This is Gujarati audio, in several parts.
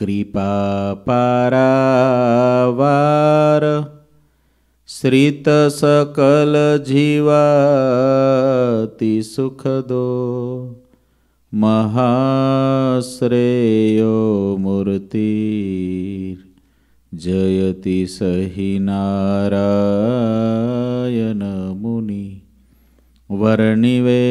कृपा श्रितसकलजीवातिसुखदो सुखदो महाश्रेयो मूर्तिर्जयति जयति सहि नारायणमुनि वर्णिवेशरमणीयदर्शनम्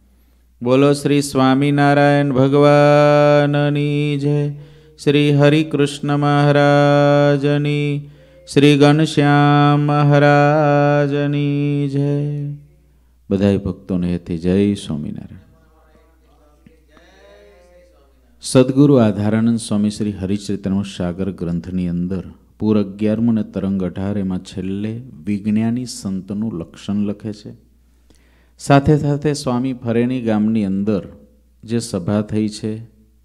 બોલો શ્રી સ્વામિનારાયણ ભગવાનની જય શ્રી હરિકૃષ્ણ મહારાજની શ્રી ઘનશ્યામ મહારાજની જય બધા ભક્તોને હેથી જય સ્વામિનારાયણ સદગુરુ આધારાનંદ સ્વામી શ્રી હરિચરિત્રનો સાગર ગ્રંથની અંદર પૂર અગિયારમું અને તરંગ અઢાર એમાં છેલ્લે વિજ્ઞાની સંતનું લક્ષણ લખે છે સાથે સાથે સ્વામી ફરેણી ગામની અંદર જે સભા થઈ છે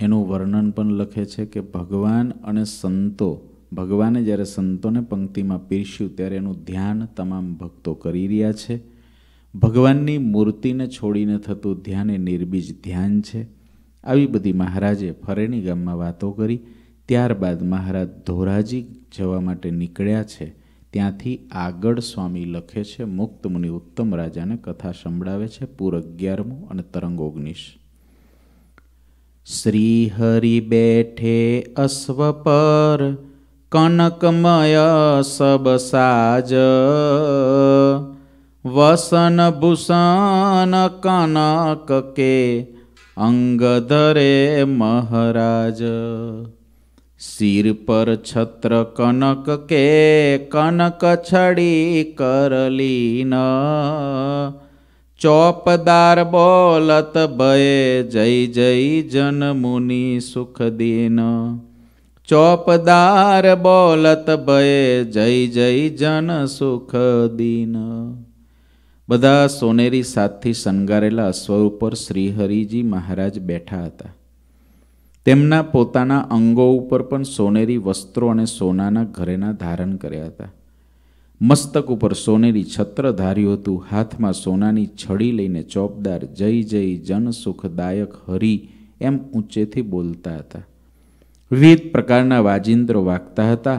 એનું વર્ણન પણ લખે છે કે ભગવાન અને સંતો ભગવાને જ્યારે સંતોને પંક્તિમાં પીરસ્યું ત્યારે એનું ધ્યાન તમામ ભક્તો કરી રહ્યા છે ભગવાનની મૂર્તિને છોડીને થતું ધ્યાન એ નિર્બીજ ધ્યાન છે આવી બધી મહારાજે ફરેણી ગામમાં વાતો કરી ત્યારબાદ મહારાજ ધોરાજી જવા માટે નીકળ્યા છે ત્યાંથી આગળ સ્વામી લખે છે મુક્ત મુનિ ઉત્તમ રાજાને કથા સંભળાવે છે પૂર અગિયારમું અને તરંગ ઓગણીસ શ્રી હરિ બેઠે અશ્વ પર કનકમય સબ સાજ વસન ભૂષણ કનક કે અંગધરે ધરે મહારાજ સિર પર છત્ર કનક કે કનક છડી કરલીન ચોપદાર બોલત ભય જય જય જન મુનિ સુખ દીન ચોપદાર બોલત ભય જય જય જન સુખ દિન બધા સોનેરી સાથથી શણગારેલા અશ્વ ઉપર શ્રીહરિજી મહારાજ બેઠા હતા તેમના પોતાના અંગો ઉપર પણ સોનેરી વસ્ત્રો અને સોનાના ઘરેના ધારણ કર્યા હતા મસ્તક ઉપર સોનેરી છત્ર ધાર્યું હતું હાથમાં સોનાની છડી લઈને ચોપદાર જય જય જન સુખદાયક હરિ એમ ઊંચેથી બોલતા હતા વિવિધ પ્રકારના વાજિંદ્રો વાગતા હતા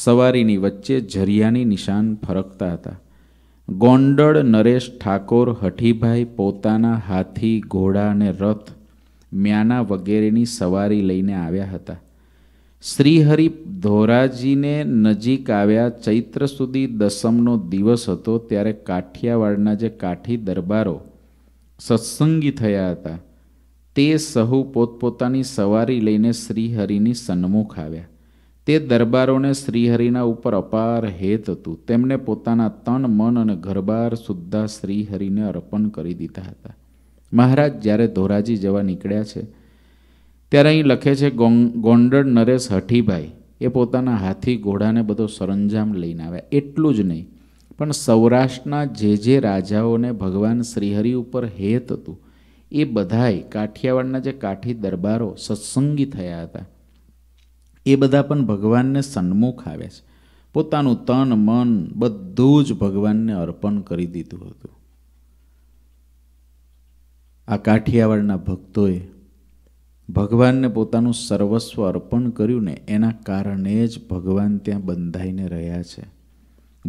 સવારીની વચ્ચે ઝરિયાની નિશાન ફરકતા હતા ગોંડળ નરેશ ઠાકોર હઠીભાઈ પોતાના હાથી ઘોડા અને રથ મ્યાના વગેરેની સવારી લઈને આવ્યા હતા શ્રીહરિ ધોરાજીને નજીક આવ્યા ચૈત્ર સુધી દસમનો દિવસ હતો ત્યારે કાઠિયાવાડના જે કાઠી દરબારો સત્સંગી થયા હતા તે સહુ પોતપોતાની સવારી લઈને શ્રીહરિની સન્મુખ આવ્યા તે દરબારોને શ્રીહરિના ઉપર અપાર હેત હતું તેમણે પોતાના તન મન અને ઘરબાર સુદ્ધા શ્રીહરિને અર્પણ કરી દીધા હતા મહારાજ જ્યારે ધોરાજી જવા નીકળ્યા છે ત્યારે અહીં લખે છે ગોંડળ નરેશ હઠીભાઈ એ પોતાના હાથી ઘોડાને બધો સરંજામ લઈને આવ્યા એટલું જ નહીં પણ સૌરાષ્ટ્રના જે જે રાજાઓને ભગવાન શ્રીહરિ ઉપર હેત હતું એ બધાએ કાઠિયાવાડના જે કાઠી દરબારો સત્સંગી થયા હતા એ બધા પણ ભગવાનને સન્મુખ આવ્યા છે પોતાનું તન મન બધું જ ભગવાનને અર્પણ કરી દીધું હતું આ કાઠિયાવાડના ભક્તોએ ભગવાનને પોતાનું સર્વસ્વ અર્પણ કર્યું ને એના કારણે જ ભગવાન ત્યાં બંધાઈને રહ્યા છે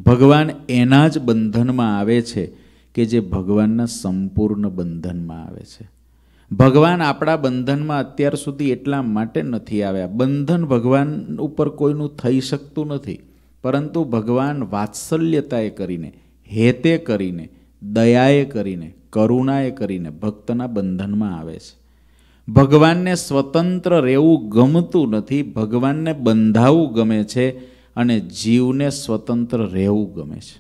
ભગવાન એના જ બંધનમાં આવે છે કે જે ભગવાનના સંપૂર્ણ બંધનમાં આવે છે ભગવાન આપણા બંધનમાં અત્યાર સુધી એટલા માટે નથી આવ્યા બંધન ભગવાન ઉપર કોઈનું થઈ શકતું નથી પરંતુ ભગવાન વાત્સલ્યતાએ કરીને હેતે કરીને દયાએ કરીને કરુણાએ કરીને ભક્તના બંધનમાં આવે છે ભગવાનને સ્વતંત્ર રહેવું ગમતું નથી ભગવાનને બંધાવવું ગમે છે અને જીવને સ્વતંત્ર રહેવું ગમે છે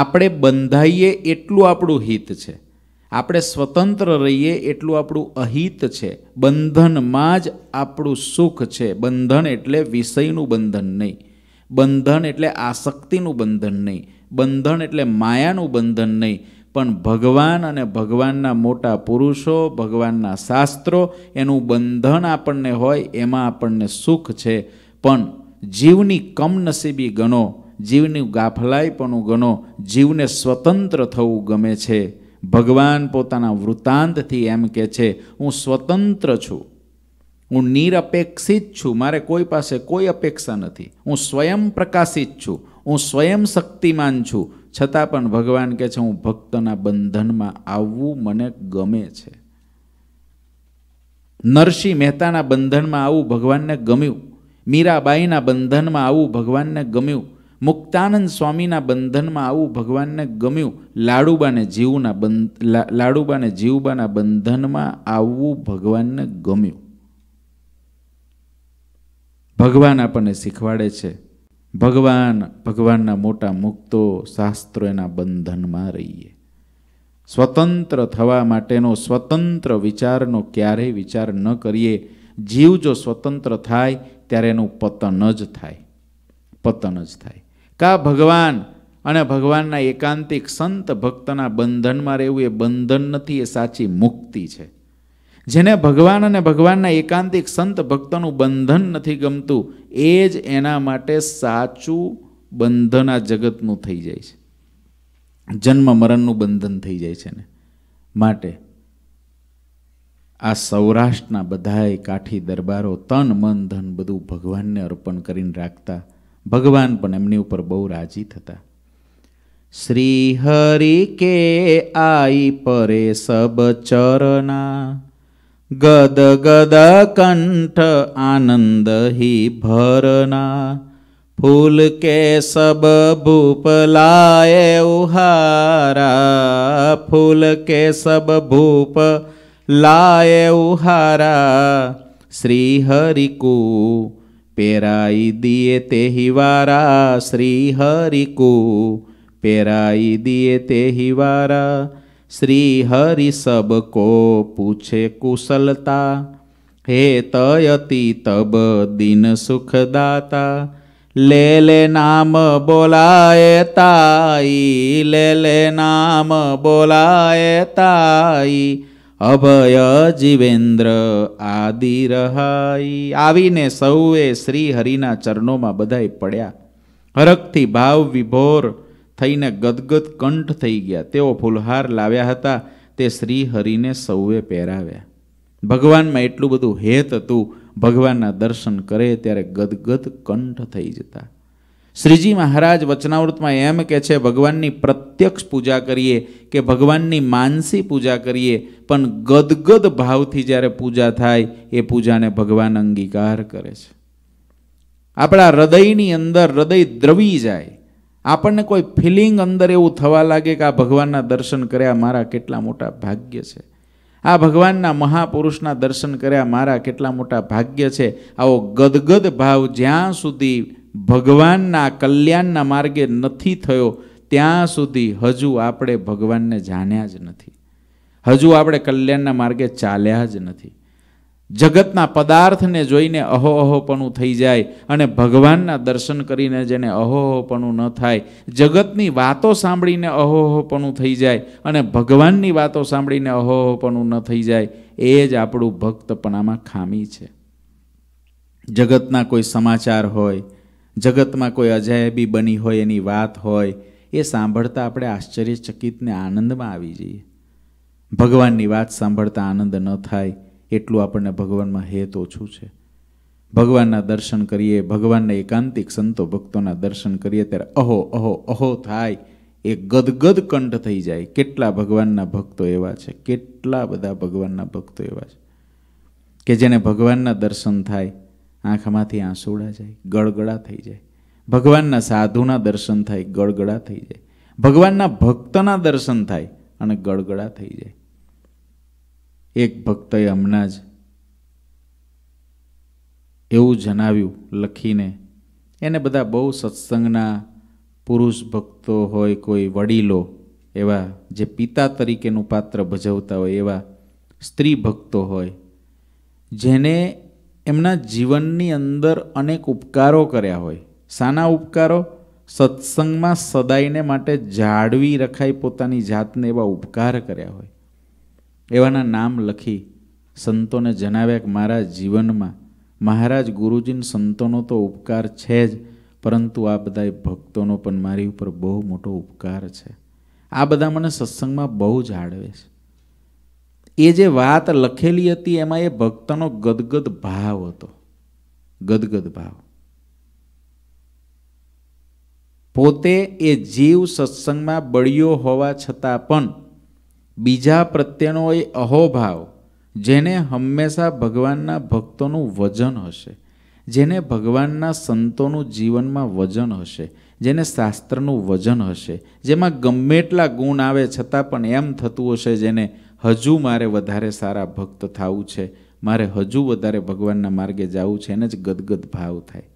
આપણે બંધાઈએ એટલું આપણું હિત છે આપણે સ્વતંત્ર રહીએ એટલું આપણું અહિત છે બંધનમાં જ આપણું સુખ છે બંધન એટલે વિષયનું બંધન નહીં બંધન એટલે આસક્તિનું બંધન નહીં બંધન એટલે માયાનું બંધન નહીં પણ ભગવાન અને ભગવાનના મોટા પુરુષો ભગવાનના શાસ્ત્રો એનું બંધન આપણને હોય એમાં આપણને સુખ છે પણ જીવની કમનસીબી ગણો જીવની ગાફલાઈપણું ગણો જીવને સ્વતંત્ર થવું ગમે છે ભગવાન પોતાના વૃત્તાંતથી એમ કહે છે હું સ્વતંત્ર છું હું નિરપેક્ષિત છું મારે કોઈ પાસે કોઈ અપેક્ષા નથી હું સ્વયં પ્રકાશિત છું હું સ્વયં શક્તિમાન છું છતાં પણ ભગવાન કહે છે હું ભક્તના બંધનમાં આવવું મને ગમે છે નરસિંહ મહેતાના બંધનમાં આવું ભગવાનને ગમ્યું મીરાબાઈના બંધનમાં આવું ભગવાનને ગમ્યું મુક્તાનંદ સ્વામીના બંધનમાં આવું ભગવાનને ગમ્યું લાડુબાને જીવના બંધ લાડુબાને જીવબાના બંધનમાં આવવું ભગવાનને ગમ્યું ભગવાન આપણને શીખવાડે છે ભગવાન ભગવાનના મોટા મુક્તો શાસ્ત્રો એના બંધનમાં રહીએ સ્વતંત્ર થવા માટેનો સ્વતંત્ર વિચારનો ક્યારેય વિચાર ન કરીએ જીવ જો સ્વતંત્ર થાય ત્યારે એનું પતન જ થાય પતન જ થાય કા ભગવાન અને ભગવાનના એકાંતિક સંત ભક્તના બંધનમાં રહેવું એ બંધન નથી એ સાચી મુક્તિ છે જેને ભગવાન અને ભગવાનના એકાંતિક સંત ભક્તનું બંધન નથી ગમતું એ જ એના માટે સાચું બંધન આ જગતનું થઈ જાય છે જન્મ મરણનું બંધન થઈ જાય છે ને માટે આ સૌરાષ્ટ્રના બધાય કાઠી દરબારો તન મન ધન બધું ભગવાનને અર્પણ કરીને રાખતા ભગવાન પણ એમની ઉપર બહુ રાજી થતા શ્રી હરિ કે આઈ પરે સબ ચરના ગદ ગદ કંઠ આનંદ હી ભરના ફૂલ કે સબ ભૂપ લાય ઉહારા ફૂલ કે સબ ભૂપ લાય ઉહારા શ્રી હરિકુ પેરાઈ દિયે તે હિવારા શ્રી હરિકુ પેરાઈ દિયે તે હિવારા શ્રી હરિ સબકો પૂછે કુશલતા હે તયતિ તબ દિન સુખદાતા લે લે નામ બોલાય તાઈ લે લે નામ બોલાય તાઈ અભય જીવેન્દ્ર આદિ રહાઈ આવીને સૌએ શ્રી હરિના ચરણોમાં બધાય પડ્યા હરખથી ભાવ વિભોર થઈને ગદગદ કંઠ થઈ ગયા તેઓ ફૂલહાર લાવ્યા હતા તે શ્રી હરિને સૌએ પહેરાવ્યા ભગવાનમાં એટલું બધું હેત હતું ભગવાનના દર્શન કરે ત્યારે ગદગદ કંઠ થઈ જતા શ્રીજી મહારાજ વચનાવૃતમાં એમ કે છે ભગવાનની પ્રત્યક્ષ પૂજા કરીએ કે ભગવાનની માનસી પૂજા કરીએ પણ ગદગદ ભાવથી જ્યારે પૂજા થાય એ પૂજાને ભગવાન અંગીકાર કરે છે આપણા હૃદયની અંદર હૃદય દ્રવી જાય આપણને કોઈ ફિલિંગ અંદર એવું થવા લાગે કે આ ભગવાનના દર્શન કર્યા મારા કેટલા મોટા ભાગ્ય છે આ ભગવાનના મહાપુરુષના દર્શન કર્યા મારા કેટલા મોટા ભાગ્ય છે આવો ગદગદ ભાવ જ્યાં સુધી ભગવાનના કલ્યાણના માર્ગે નથી થયો ત્યાં સુધી હજુ આપણે ભગવાનને જાણ્યા જ નથી હજુ આપણે કલ્યાણના માર્ગે ચાલ્યા જ નથી જગતના પદાર્થને જોઈને અહોઅહોપણું થઈ જાય અને ભગવાનના દર્શન કરીને જેને અહોહોપણું ન થાય જગતની વાતો સાંભળીને અહોહોપણું થઈ જાય અને ભગવાનની વાતો સાંભળીને અહોહોપણું ન થઈ જાય એ જ આપણું ભક્તપણામાં ખામી છે જગતના કોઈ સમાચાર હોય જગતમાં કોઈ અજાયબી બની હોય એની વાત હોય એ સાંભળતા આપણે આશ્ચર્યચકિતને આનંદમાં આવી જઈએ ભગવાનની વાત સાંભળતા આનંદ ન થાય એટલું આપણને ભગવાનમાં હેત ઓછું છે ભગવાનના દર્શન કરીએ ભગવાનના એકાંતિક સંતો ભક્તોના દર્શન કરીએ ત્યારે અહો અહો અહો થાય એ ગદગદ કંઠ થઈ જાય કેટલા ભગવાનના ભક્તો એવા છે કેટલા બધા ભગવાનના ભક્તો એવા છે કે જેને ભગવાનના દર્શન થાય આંખમાંથી આંસુડા જાય ગળગળા થઈ જાય ભગવાનના સાધુના દર્શન થાય ગળગળા થઈ જાય ભગવાનના ભક્તના દર્શન થાય અને ગળગળા થઈ જાય એક ભક્તએ હમણાં જ એવું જણાવ્યું લખીને એને બધા બહુ સત્સંગના પુરુષ ભક્તો હોય કોઈ વડીલો એવા જે પિતા તરીકેનું પાત્ર ભજવતા હોય એવા સ્ત્રી ભક્તો હોય જેને એમના જીવનની અંદર અનેક ઉપકારો કર્યા હોય સાના ઉપકારો સત્સંગમાં સદાયને માટે જાળવી રખાઈ પોતાની જાતને એવા ઉપકાર કર્યા હોય એવાના નામ લખી સંતોને જણાવ્યા કે મારા જીવનમાં મહારાજ ગુરુજીને સંતોનો તો ઉપકાર છે જ પરંતુ આ બધા ભક્તોનો પણ મારી ઉપર બહુ મોટો ઉપકાર છે આ બધા મને સત્સંગમાં બહુ જ આડવે છે એ જે વાત લખેલી હતી એમાં એ ભક્તનો ગદગદ ભાવ હતો ગદગદ ભાવ પોતે એ જીવ સત્સંગમાં બળ્યો હોવા છતાં પણ બીજા પ્રત્યેનો એ અહોભાવ જેને હંમેશા ભગવાનના ભક્તોનું વજન હશે જેને ભગવાનના સંતોનું જીવનમાં વજન હશે જેને શાસ્ત્રનું વજન હશે જેમાં ગમે એટલા ગુણ આવે છતાં પણ એમ થતું હશે જેને હજુ મારે વધારે સારા ભક્ત થવું છે મારે હજુ વધારે ભગવાનના માર્ગે જવું છે એને જ ગદગદ ભાવ થાય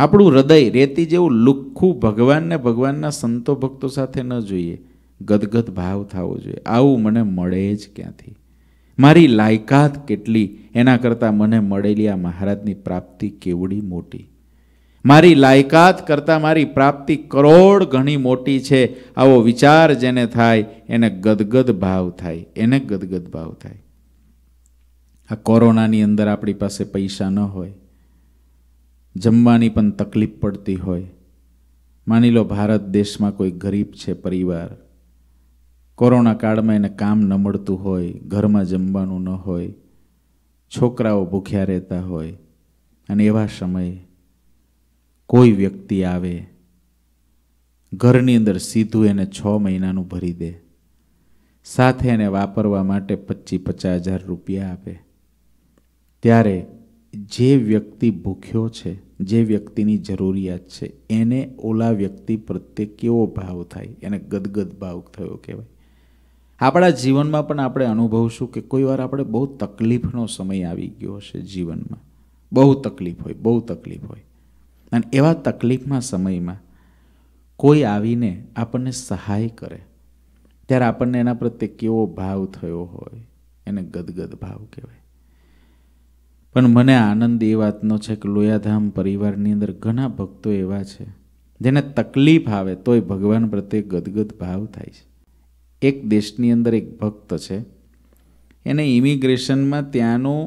આપણું હૃદય રેતી જેવું લુખ્ખું ભગવાનને ભગવાનના સંતો ભક્તો સાથે ન જોઈએ ગદગદ ભાવ થવો જોઈએ આવું મને મળે જ ક્યાંથી મારી લાયકાત કેટલી એના કરતાં મને મળેલી આ મહારાજની પ્રાપ્તિ કેવડી મોટી મારી લાયકાત કરતાં મારી પ્રાપ્તિ કરોડ ઘણી મોટી છે આવો વિચાર જેને થાય એને ગદગદ ભાવ થાય એને ગદગદ ભાવ થાય આ કોરોનાની અંદર આપણી પાસે પૈસા ન હોય જમવાની પણ તકલીફ પડતી હોય માની લો ભારત દેશમાં કોઈ ગરીબ છે પરિવાર કોરોના કાળમાં એને કામ ન મળતું હોય ઘરમાં જમવાનું ન હોય છોકરાઓ ભૂખ્યા રહેતા હોય અને એવા સમયે કોઈ વ્યક્તિ આવે ઘરની અંદર સીધું એને છ મહિનાનું ભરી દે સાથે એને વાપરવા માટે પચીસ પચાસ હજાર રૂપિયા આપે ત્યારે જે વ્યક્તિ ભૂખ્યો છે જે વ્યક્તિની જરૂરિયાત છે એને ઓલા વ્યક્તિ પ્રત્યે કેવો ભાવ થાય એને ગદગદ ભાવ થયો કહેવાય આપણા જીવનમાં પણ આપણે અનુભવશું કે કોઈ વાર આપણે બહુ તકલીફનો સમય આવી ગયો હશે જીવનમાં બહુ તકલીફ હોય બહુ તકલીફ હોય અને એવા તકલીફમાં સમયમાં કોઈ આવીને આપણને સહાય કરે ત્યારે આપણને એના પ્રત્યે કેવો ભાવ થયો હોય એને ગદગદ ભાવ કહેવાય પણ મને આનંદ એ વાતનો છે કે લોયાધામ પરિવારની અંદર ઘણા ભક્તો એવા છે જેને તકલીફ આવે તોય ભગવાન પ્રત્યે ગદગદ ભાવ થાય છે એક દેશની અંદર એક ભક્ત છે એને ઇમિગ્રેશનમાં ત્યાંનું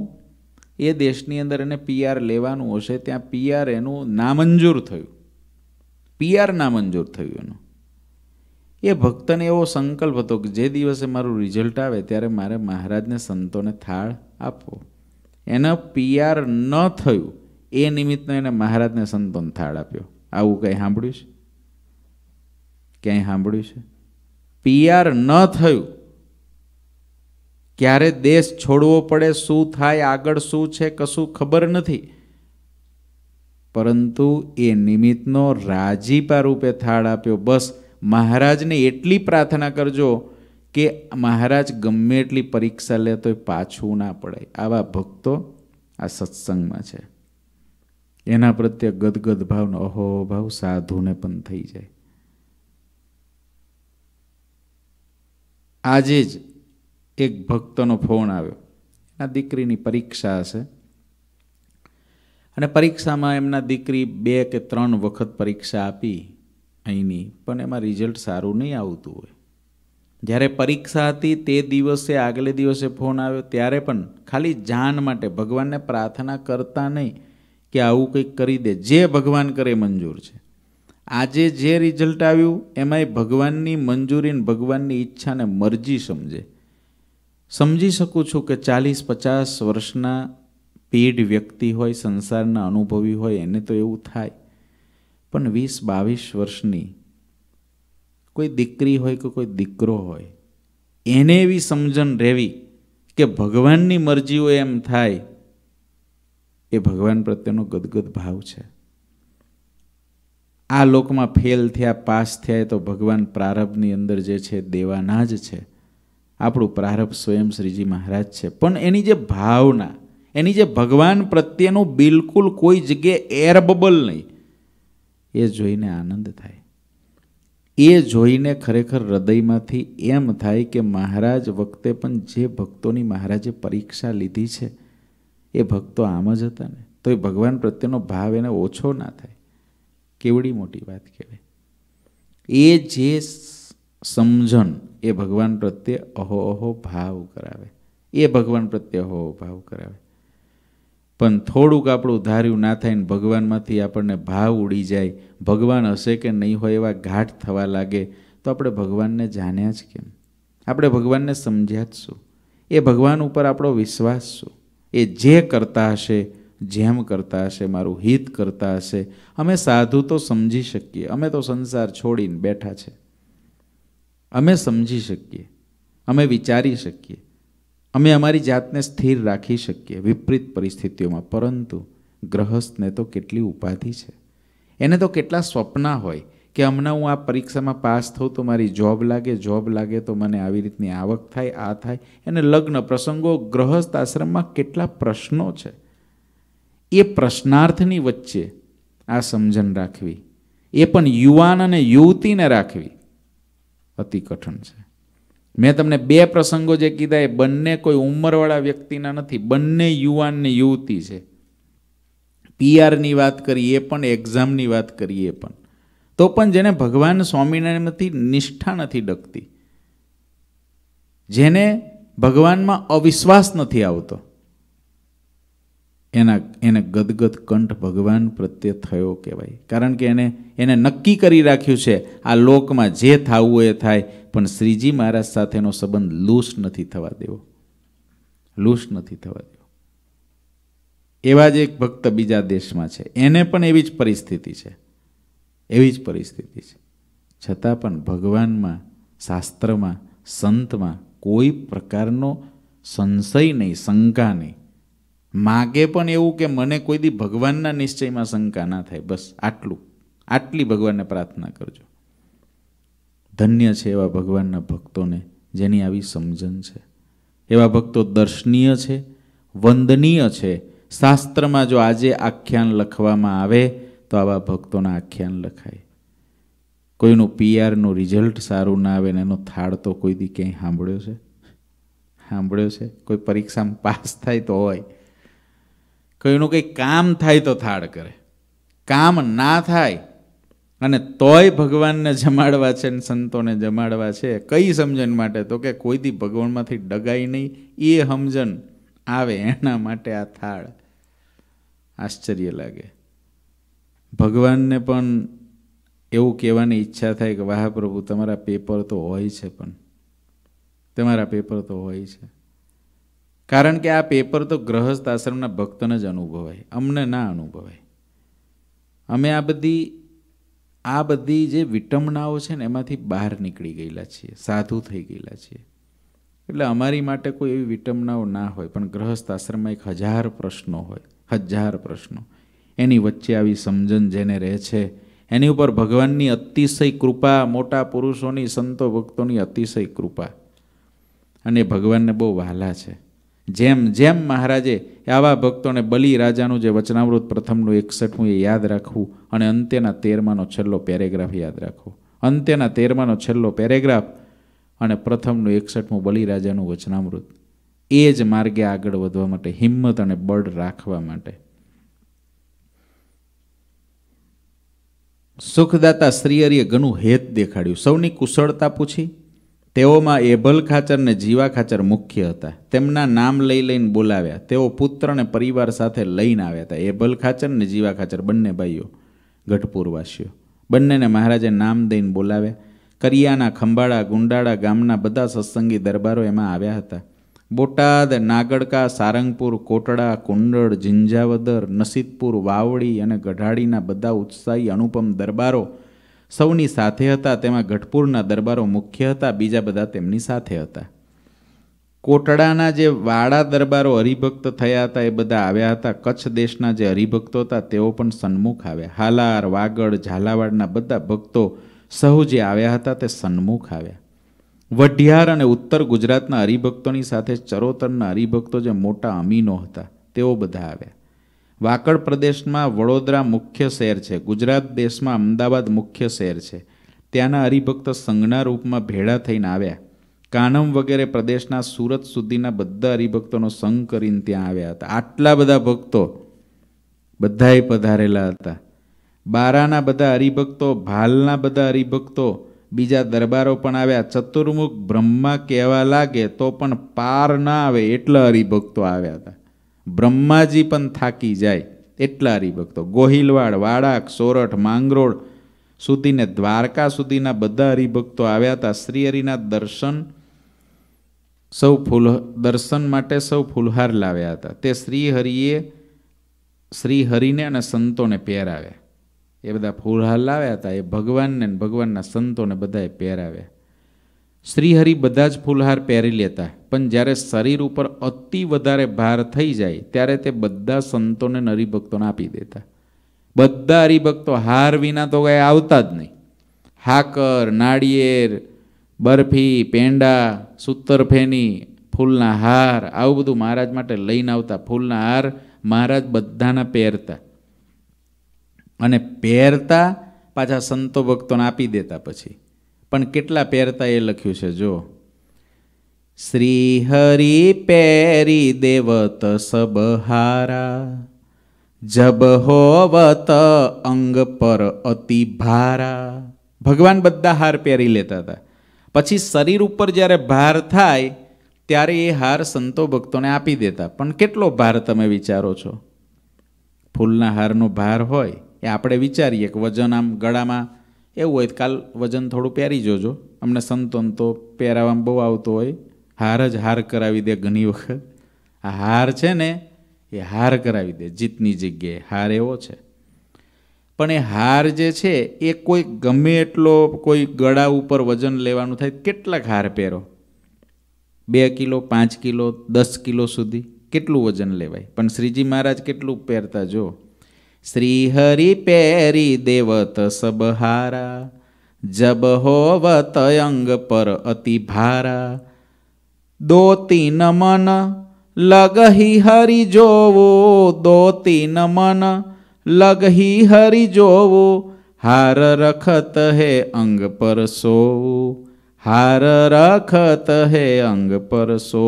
એ દેશની અંદર એને પીઆર લેવાનું હશે ત્યાં પીઆર એનું નામંજૂર થયું પીઆર નામંજૂર થયું એનું એ ભક્તને એવો સંકલ્પ હતો કે જે દિવસે મારું રિઝલ્ટ આવે ત્યારે મારે મહારાજને સંતોને થાળ આપવો એનો પીઆર ન થયું એ નિમિત્તનો એને મહારાજને સંતોને થાળ આપ્યો આવું કંઈ સાંભળ્યું છે ક્યાંય સાંભળ્યું છે પીઆર ન થયું ક્યારે દેશ છોડવો પડે શું થાય આગળ શું છે કશું ખબર નથી પરંતુ એ નિમિત્તનો રાજીપા રૂપે થાળ આપ્યો બસ મહારાજને એટલી પ્રાર્થના કરજો કે મહારાજ ગમે એટલી પરીક્ષા લે તો પાછું ના પડે આવા ભક્તો આ સત્સંગમાં છે એના પ્રત્યે ગદગદ ભાવનો અહો ભાવ સાધુને પણ થઈ જાય આજે જ એક ભક્તનો ફોન આવ્યો એના દીકરીની પરીક્ષા હશે અને પરીક્ષામાં એમના દીકરી બે કે ત્રણ વખત પરીક્ષા આપી અહીંની પણ એમાં રિઝલ્ટ સારું નહીં આવતું હોય જ્યારે પરીક્ષા હતી તે દિવસે આગલે દિવસે ફોન આવ્યો ત્યારે પણ ખાલી જાન માટે ભગવાનને પ્રાર્થના કરતા નહીં કે આવું કંઈક કરી દે જે ભગવાન કરે મંજૂર છે આજે જે રિઝલ્ટ આવ્યું એમાંય ભગવાનની મંજૂરીને ભગવાનની ઈચ્છાને મરજી સમજે સમજી શકું છું કે ચાલીસ પચાસ વર્ષના પીઢ વ્યક્તિ હોય સંસારના અનુભવી હોય એને તો એવું થાય પણ વીસ બાવીસ વર્ષની કોઈ દીકરી હોય કે કોઈ દીકરો હોય એને એવી સમજણ રહેવી કે ભગવાનની મરજી હોય એમ થાય એ ભગવાન પ્રત્યેનો ગદગદ ભાવ છે આ લોકમાં ફેલ થયા પાસ થયા તો ભગવાન પ્રારભની અંદર જે છે દેવાના જ છે આપણું પ્રારભ સ્વયં શ્રીજી મહારાજ છે પણ એની જે ભાવના એની જે ભગવાન પ્રત્યેનું બિલકુલ કોઈ જગ્યાએ એરબબલ નહીં એ જોઈને આનંદ થાય એ જોઈને ખરેખર હૃદયમાંથી એમ થાય કે મહારાજ વખતે પણ જે ભક્તોની મહારાજે પરીક્ષા લીધી છે એ ભક્તો આમ જ હતા ને તો એ ભગવાન પ્રત્યેનો ભાવ એને ઓછો ના થાય કેવડી મોટી વાત કહેવાય એ જે સમજણ એ ભગવાન પ્રત્યે અહો અહો ભાવ કરાવે એ ભગવાન પ્રત્યે અહો ભાવ કરાવે પણ થોડુંક આપણું ધાર્યું ના થાય ને ભગવાનમાંથી આપણને ભાવ ઉડી જાય ભગવાન હશે કે નહીં હોય એવા ઘાટ થવા લાગે તો આપણે ભગવાનને જાણ્યા જ કેમ આપણે ભગવાનને સમજ્યા જ શું એ ભગવાન ઉપર આપણો વિશ્વાસ શું એ જે કરતા હશે જેમ કરતા હશે મારું હિત કરતા હશે અમે સાધુ તો સમજી શકીએ અમે તો સંસાર છોડીને બેઠા છે અમે સમજી શકીએ અમે વિચારી શકીએ અમે અમારી જાતને સ્થિર રાખી શકીએ વિપરીત પરિસ્થિતિઓમાં પરંતુ ગ્રહસ્થને તો કેટલી ઉપાધિ છે એને તો કેટલા સ્વપ્ના હોય કે હમણાં હું આ પરીક્ષામાં પાસ થઉં તો મારી જોબ લાગે જોબ લાગે તો મને આવી રીતની આવક થાય આ થાય એને લગ્ન પ્રસંગો ગ્રહસ્થ આશ્રમમાં કેટલા પ્રશ્નો છે એ પ્રશ્નાર્થની વચ્ચે આ સમજણ રાખવી એ પણ યુવાન અને યુવતીને રાખવી અતિ કઠણ છે મેં તમને બે પ્રસંગો જે કીધા એ બંને કોઈ ઉંમરવાળા વ્યક્તિના નથી બંને યુવાન ને યુવતી છે પીઆરની વાત કરીએ પણ એક્ઝામની વાત કરીએ પણ તો પણ જેને ભગવાન સ્વામિનારાયણમાંથી નિષ્ઠા નથી ડકતી જેને ભગવાનમાં અવિશ્વાસ નથી આવતો એના એને ગદગદ કંઠ ભગવાન પ્રત્યે થયો કહેવાય કારણ કે એને એને નક્કી કરી રાખ્યું છે આ લોકમાં જે થવું એ થાય પણ શ્રીજી મહારાજ સાથેનો સંબંધ લૂસ નથી થવા દેવો લૂસ નથી થવા દેવો એવા જ એક ભક્ત બીજા દેશમાં છે એને પણ એવી જ પરિસ્થિતિ છે એવી જ પરિસ્થિતિ છે છતાં પણ ભગવાનમાં શાસ્ત્રમાં સંતમાં કોઈ પ્રકારનો સંશય નહીં શંકા નહીં માગે પણ એવું કે મને કોઈ દી ભગવાનના નિશ્ચયમાં શંકા ના થાય બસ આટલું આટલી ભગવાનને પ્રાર્થના કરજો ધન્ય છે એવા ભગવાનના ભક્તોને જેની આવી સમજણ છે એવા ભક્તો દર્શનીય છે વંદનીય છે શાસ્ત્રમાં જો આજે આખ્યાન લખવામાં આવે તો આવા ભક્તોના આખ્યાન લખાય કોઈનું પીઆરનું રિઝલ્ટ સારું ના આવે ને એનો થાળ તો કોઈ દી ક્યાંય સાંભળ્યો છે સાંભળ્યો છે કોઈ પરીક્ષામાં પાસ થાય તો હોય કંઈનું કંઈ કામ થાય તો થાળ કરે કામ ના થાય અને તોય ભગવાનને જમાડવા છે ને સંતોને જમાડવા છે કઈ સમજણ માટે તો કે કોઈથી ભગવાનમાંથી ડગાય નહીં એ સમજણ આવે એના માટે આ થાળ આશ્ચર્ય લાગે ભગવાનને પણ એવું કહેવાની ઈચ્છા થાય કે વાહ પ્રભુ તમારા પેપર તો હોય છે પણ તમારા પેપર તો હોય છે કારણ કે આ પેપર તો ગ્રહસ્થ આશ્રમના ભક્તોને જ અનુભવાય અમને ના અનુભવાય અમે આ બધી આ બધી જે વિટંબનાઓ છે ને એમાંથી બહાર નીકળી ગયેલા છીએ સાધુ થઈ ગયેલા છીએ એટલે અમારી માટે કોઈ એવી વિટંબનાઓ ના હોય પણ ગ્રહસ્થ આશ્રમમાં એક હજાર પ્રશ્નો હોય હજાર પ્રશ્નો એની વચ્ચે આવી સમજણ જેને રહે છે એની ઉપર ભગવાનની અતિશય કૃપા મોટા પુરુષોની સંતો ભક્તોની અતિશય કૃપા અને ભગવાનને બહુ વહાલા છે જેમ જેમ મહારાજે આવા ભક્તોને બલિ રાજાનું જે વચનાવૃત પ્રથમનું એકસઠમું એ યાદ રાખવું અને અંત્યના તેરમાનો છેલ્લો પેરેગ્રાફ યાદ રાખવો અંત્યના તેરમાનો છેલ્લો પેરેગ્રાફ અને પ્રથમનું એકસઠમું બલિ રાજાનું વચનામૃત એ જ માર્ગે આગળ વધવા માટે હિંમત અને બળ રાખવા માટે સુખદાતા શ્રીહરિએ ઘણું હેત દેખાડ્યું સૌની કુશળતા પૂછી તેઓમાં એભલ ખાચર ને જીવા ખાચર મુખ્ય હતા તેમના નામ લઈ લઈને બોલાવ્યા તેઓ પુત્ર અને પરિવાર સાથે લઈને આવ્યા હતા એભલ ખાચર ને જીવા ખાચર બંને ભાઈઓ ગઢપુરવાસીઓ બંનેને મહારાજે નામ દઈને બોલાવ્યા કરિયાના ખંભાળા ગુંડાળા ગામના બધા સત્સંગી દરબારો એમાં આવ્યા હતા બોટાદ નાગડકા સારંગપુર કોટડા કુંડળ ઝિંઝાવદર નસીદપુર વાવડી અને ગઢાડીના બધા ઉત્સાહી અનુપમ દરબારો સૌની સાથે હતા તેમાં ગઢપુરના દરબારો મુખ્ય હતા બીજા બધા તેમની સાથે હતા કોટડાના જે વાડા દરબારો હરિભક્ત થયા હતા એ બધા આવ્યા હતા કચ્છ દેશના જે હરિભક્તો હતા તેઓ પણ સન્મુખ આવ્યા હાલાર વાગડ ઝાલાવાડના બધા ભક્તો સહુ જે આવ્યા હતા તે સન્મુખ આવ્યા વઢિયાર અને ઉત્તર ગુજરાતના હરિભક્તોની સાથે ચરોતરના હરિભક્તો જે મોટા અમીનો હતા તેઓ બધા આવ્યા વાકડ પ્રદેશમાં વડોદરા મુખ્ય શહેર છે ગુજરાત દેશમાં અમદાવાદ મુખ્ય શહેર છે ત્યાંના હરિભક્ત સંઘના રૂપમાં ભેળા થઈને આવ્યા કાનમ વગેરે પ્રદેશના સુરત સુધીના બધા હરિભક્તોનો સંઘ કરીને ત્યાં આવ્યા હતા આટલા બધા ભક્તો બધાએ પધારેલા હતા બારાના બધા હરિભક્તો ભાલના બધા હરિભક્તો બીજા દરબારો પણ આવ્યા ચતુર્મુખ બ્રહ્મા કહેવા લાગે તો પણ પાર ના આવે એટલા હરિભક્તો આવ્યા હતા બ્રહ્માજી પણ થાકી જાય એટલા હરિભક્તો ગોહિલવાડ વાડાક સોરઠ માંગરોળ સુધીને દ્વારકા સુધીના બધા હરિભક્તો આવ્યા હતા શ્રીહરિના દર્શન સૌ ફૂલ દર્શન માટે સૌ ફૂલહાર લાવ્યા હતા તે શ્રીહરિએ હરિએ શ્રી હરિને અને સંતોને પહેરાવ્યા એ બધા ફૂલહાર લાવ્યા હતા એ ભગવાનને ભગવાનના સંતોને બધાએ પહેરાવ્યા શ્રીહરિ બધા જ ફૂલહાર પહેરી લેતા પણ જ્યારે શરીર ઉપર અતિ વધારે ભાર થઈ જાય ત્યારે તે બધા સંતોને હરિભક્તોને આપી દેતા બધા હરિભક્તો હાર વિના તો કાંઈ આવતા જ નહીં હાકર નાળિયેર બરફી પેંડા સૂતરફેની ફૂલના હાર આવું બધું મહારાજ માટે લઈને આવતા ફૂલના હાર મહારાજ બધાના પહેરતા અને પહેરતા પાછા સંતો ભક્તોને આપી દેતા પછી પણ કેટલા પહેરતા એ લખ્યું છે જો શ્રી હરિ પેરી દેવત સબહારા જબ હોવત અંગ પર અતિ ભારા ભગવાન બધા હાર પહેરી લેતા હતા પછી શરીર ઉપર જ્યારે ભાર થાય ત્યારે એ હાર સંતો ભક્તોને આપી દેતા પણ કેટલો ભાર તમે વિચારો છો ફૂલના હારનો ભાર હોય એ આપણે વિચારીએ કે વજન આમ ગળામાં એવું હોય કાલ વજન થોડું પહેરી જોજો અમને સંતોન તો પહેરાવામાં બહુ આવતો હોય હાર જ હાર કરાવી દે ઘણી વખત આ હાર છે ને એ હાર કરાવી દે જીતની જગ્યાએ હાર એવો છે પણ એ હાર જે છે એ કોઈ ગમે એટલો કોઈ ગળા ઉપર વજન લેવાનું થાય કેટલાક હાર પહેરો બે કિલો પાંચ કિલો દસ કિલો સુધી કેટલું વજન લેવાય પણ શ્રીજી મહારાજ કેટલું પહેરતા જો શ્રીહરિ હરિ પેરી દેવત સબહારા જબ હોવત અંગ પર અતિ ભારા દોતી નમન લગહી હરી જોવો દોતી નમન લગહી હરી જોવો હાર રખત હે અંગ પર સો હાર રખત હે અંગ પર સો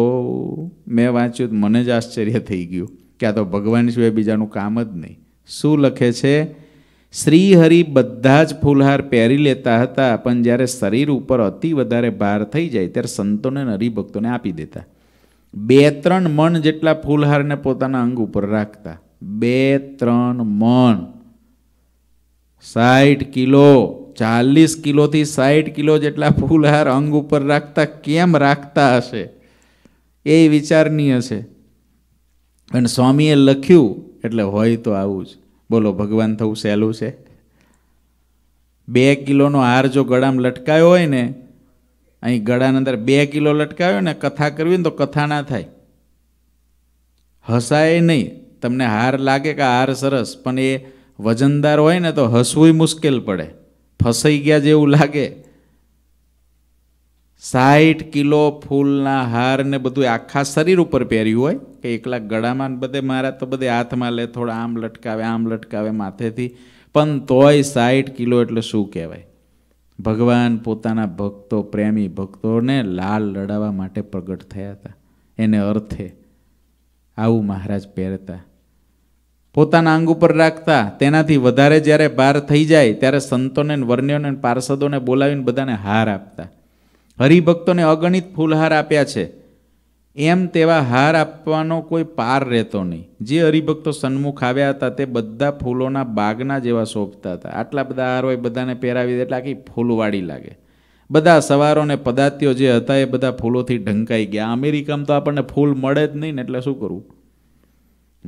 મેં વાંચ્યું મને જ આશ્ચર્ય થઈ ગયું કે આ તો ભગવાન સિવાય બીજાનું કામ જ નહીં શું લખે છે શ્રીહરિ બધા જ ફૂલહાર પહેરી લેતા હતા પણ જ્યારે શરીર ઉપર અતિ વધારે ભાર થઈ જાય ત્યારે સંતોને અને હરિભક્તોને આપી દેતા બે ત્રણ મન જેટલા ફૂલહારને પોતાના અંગ ઉપર રાખતા બે ત્રણ મન સાઠ કિલો ચાલીસ કિલોથી સાઠ કિલો જેટલા ફૂલહાર અંગ ઉપર રાખતા કેમ રાખતા હશે એ વિચારનીય છે અને સ્વામીએ લખ્યું એટલે હોય તો આવું જ બોલો ભગવાન થવું સહેલું છે બે કિલોનો હાર જો ગળામાં લટકાયો હોય ને અહીં ગળાના અંદર બે કિલો લટકાયો ને કથા કરવી ને તો કથા ના થાય હસાય નહીં તમને હાર લાગે કે હાર સરસ પણ એ વજનદાર હોય ને તો હસવુંય મુશ્કેલ પડે ફસાઈ ગયા જેવું લાગે સાઠ કિલો ફૂલના હારને બધું આખા શરીર ઉપર પહેર્યું હોય કે એકલા ગળામાં બધે મારા તો બધે હાથમાં લે થોડા આમ લટકાવે આમ લટકાવે માથેથી પણ તોય સાઠ કિલો એટલે શું કહેવાય ભગવાન પોતાના ભક્તો પ્રેમી ભક્તોને લાલ લડાવવા માટે પ્રગટ થયા હતા એને અર્થે આવું મહારાજ પહેરતા પોતાના અંગ ઉપર રાખતા તેનાથી વધારે જ્યારે ભાર થઈ જાય ત્યારે સંતોને વર્ણ્યોને પાર્ષદોને બોલાવીને બધાને હાર આપતા હરિભક્તોને અગણિત ફૂલહાર આપ્યા છે એમ તેવા હાર આપવાનો કોઈ પાર રહેતો નહીં જે હરિભક્તો સન્મુખ આવ્યા હતા તે બધા ફૂલોના બાગના જેવા શોભતા હતા આટલા બધા હાર હોય બધાને પહેરાવી દે એટલે આખી ફૂલવાડી લાગે બધા સવારો ને પદાર્થીઓ જે હતા એ બધા ફૂલોથી ઢંકાઈ ગયા અમેરિકામાં તો આપણને ફૂલ મળે જ નહીં ને એટલે શું કરવું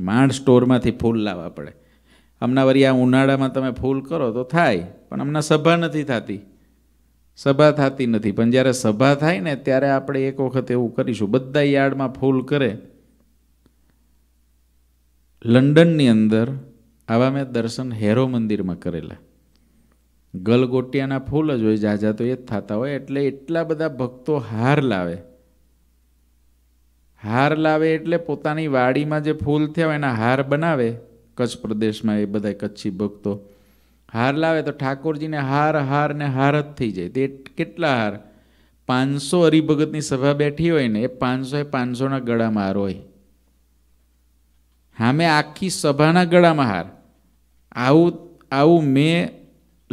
માણ સ્ટોરમાંથી ફૂલ લાવવા પડે હમણાં વરી આ ઉનાળામાં તમે ફૂલ કરો તો થાય પણ હમણાં સભા નથી થતી સભા થતી નથી પણ જ્યારે સભા થાય ને ત્યારે આપણે એક વખત એવું કરીશું બધા યાર્ડમાં ફૂલ કરે લંડનની અંદર આવા મેં દર્શન હેરો મંદિરમાં કરેલા ગલગોટિયાના ફૂલ જ હોય જાજા તો એ જ થતા હોય એટલે એટલા બધા ભક્તો હાર લાવે હાર લાવે એટલે પોતાની વાડીમાં જે ફૂલ થયા હોય એના હાર બનાવે કચ્છ પ્રદેશમાં એ બધા કચ્છી ભક્તો હાર લાવે તો ઠાકોરજીને હાર હાર ને હાર જ થઈ જાય તે કેટલા હાર પાંચસો હરિભગતની સભા બેઠી હોય ને એ પાંચસો એ પાંચસોના ગળામાં હાર હોય હામે આખી સભાના ગળામાં હાર આવું આવું મેં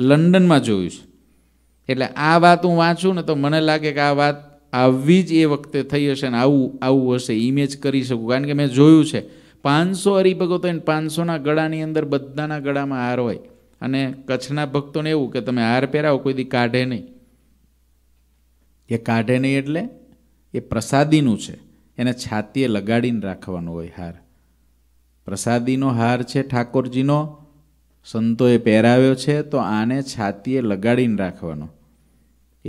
લંડનમાં જોયું છે એટલે આ વાત હું વાંચું ને તો મને લાગે કે આ વાત આવી જ એ વખતે થઈ હશે ને આવું આવું હશે ઇમેજ કરી શકું કારણ કે મેં જોયું છે પાંચસો હરિભગતો પાંચસોના ગળાની અંદર બધાના ગળામાં હાર હોય અને કચ્છના ભક્તોને એવું કે તમે હાર પહેરાવો કોઈ દી કાઢે નહીં એ કાઢે નહીં એટલે એ પ્રસાદીનું છે એને છાતીએ લગાડીને રાખવાનો હોય હાર પ્રસાદીનો હાર છે ઠાકોરજીનો સંતોએ પહેરાવ્યો છે તો આને છાતીએ લગાડીને રાખવાનો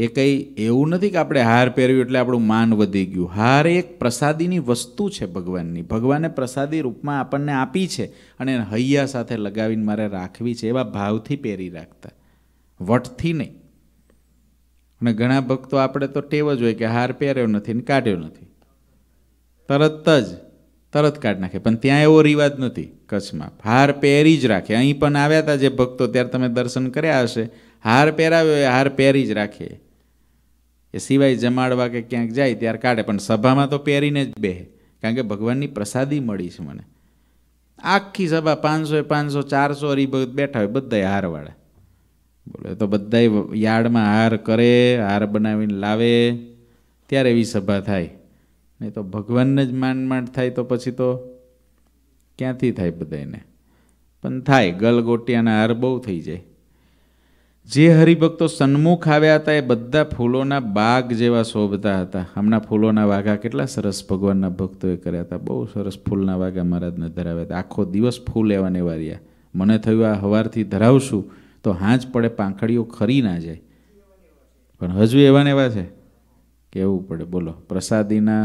એ કંઈ એવું નથી કે આપણે હાર પહેર્યું એટલે આપણું માન વધી ગયું હાર એક પ્રસાદીની વસ્તુ છે ભગવાનની ભગવાને પ્રસાદી રૂપમાં આપણને આપી છે અને હૈયા સાથે લગાવીને મારે રાખવી છે એવા ભાવથી પહેરી રાખતા વટથી નહીં અને ઘણા ભક્તો આપણે તો ટેવ જ હોય કે હાર પહેર્યો નથી ને કાઢ્યો નથી તરત જ તરત કાઢી નાખે પણ ત્યાં એવો રિવાજ નથી કચ્છમાં હાર પહેરી જ રાખે અહીં પણ આવ્યા હતા જે ભક્તો ત્યારે તમે દર્શન કર્યા હશે હાર પહેરાવ્યો એ હાર પહેરી જ રાખે એ સિવાય જમાડવા કે ક્યાંક જાય ત્યારે કાઢે પણ સભામાં તો પહેરીને જ બે કારણ કે ભગવાનની પ્રસાદી મળી છે મને આખી સભા પાંચસો પાંચસો ચારસો હરિભગત બેઠા હોય બધા હારવાળા બોલો તો બધા યાર્ડમાં હાર કરે હાર બનાવીને લાવે ત્યારે એવી સભા થાય નહીં તો ભગવાનને જ માંડ માંડ થાય તો પછી તો ક્યાંથી થાય બધાને પણ થાય ગલગોટિયાના હાર બહુ થઈ જાય જે હરિભક્તો સન્મુખ આવ્યા હતા એ બધા ફૂલોના બાગ જેવા શોભતા હતા હમણાં ફૂલોના વાઘા કેટલા સરસ ભગવાનના ભક્તોએ કર્યા હતા બહુ સરસ ફૂલના વાઘા મહારાજને ધરાવ્યા હતા આખો દિવસ ફૂલ એવા નેવાર્યા મને થયું આ હવારથી ધરાવશું તો હાંજ પડે પાંખડીઓ ખરી ના જાય પણ હજુ એવાને એવા છે કેવું પડે બોલો પ્રસાદીના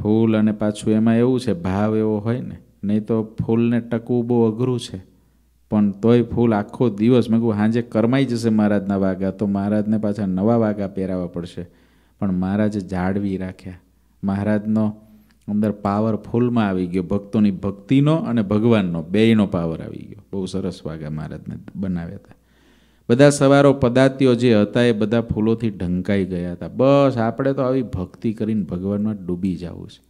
ફૂલ અને પાછું એમાં એવું છે ભાવ એવો હોય ને નહીં તો ફૂલને ટકવું બહુ અઘરું છે પણ તોય ફૂલ આખો દિવસ મેં કહું હાજે કરમાઈ જશે મહારાજના વાઘા તો મહારાજને પાછા નવા વાઘા પહેરાવવા પડશે પણ મહારાજે જાળવી રાખ્યા મહારાજનો અંદર પાવર ફૂલમાં આવી ગયો ભક્તોની ભક્તિનો અને ભગવાનનો બેયનો પાવર આવી ગયો બહુ સરસ વાઘા મહારાજને બનાવ્યા હતા બધા સવારો પદાર્થીઓ જે હતા એ બધા ફૂલોથી ઢંકાઈ ગયા હતા બસ આપણે તો આવી ભક્તિ કરીને ભગવાનમાં ડૂબી જવું છે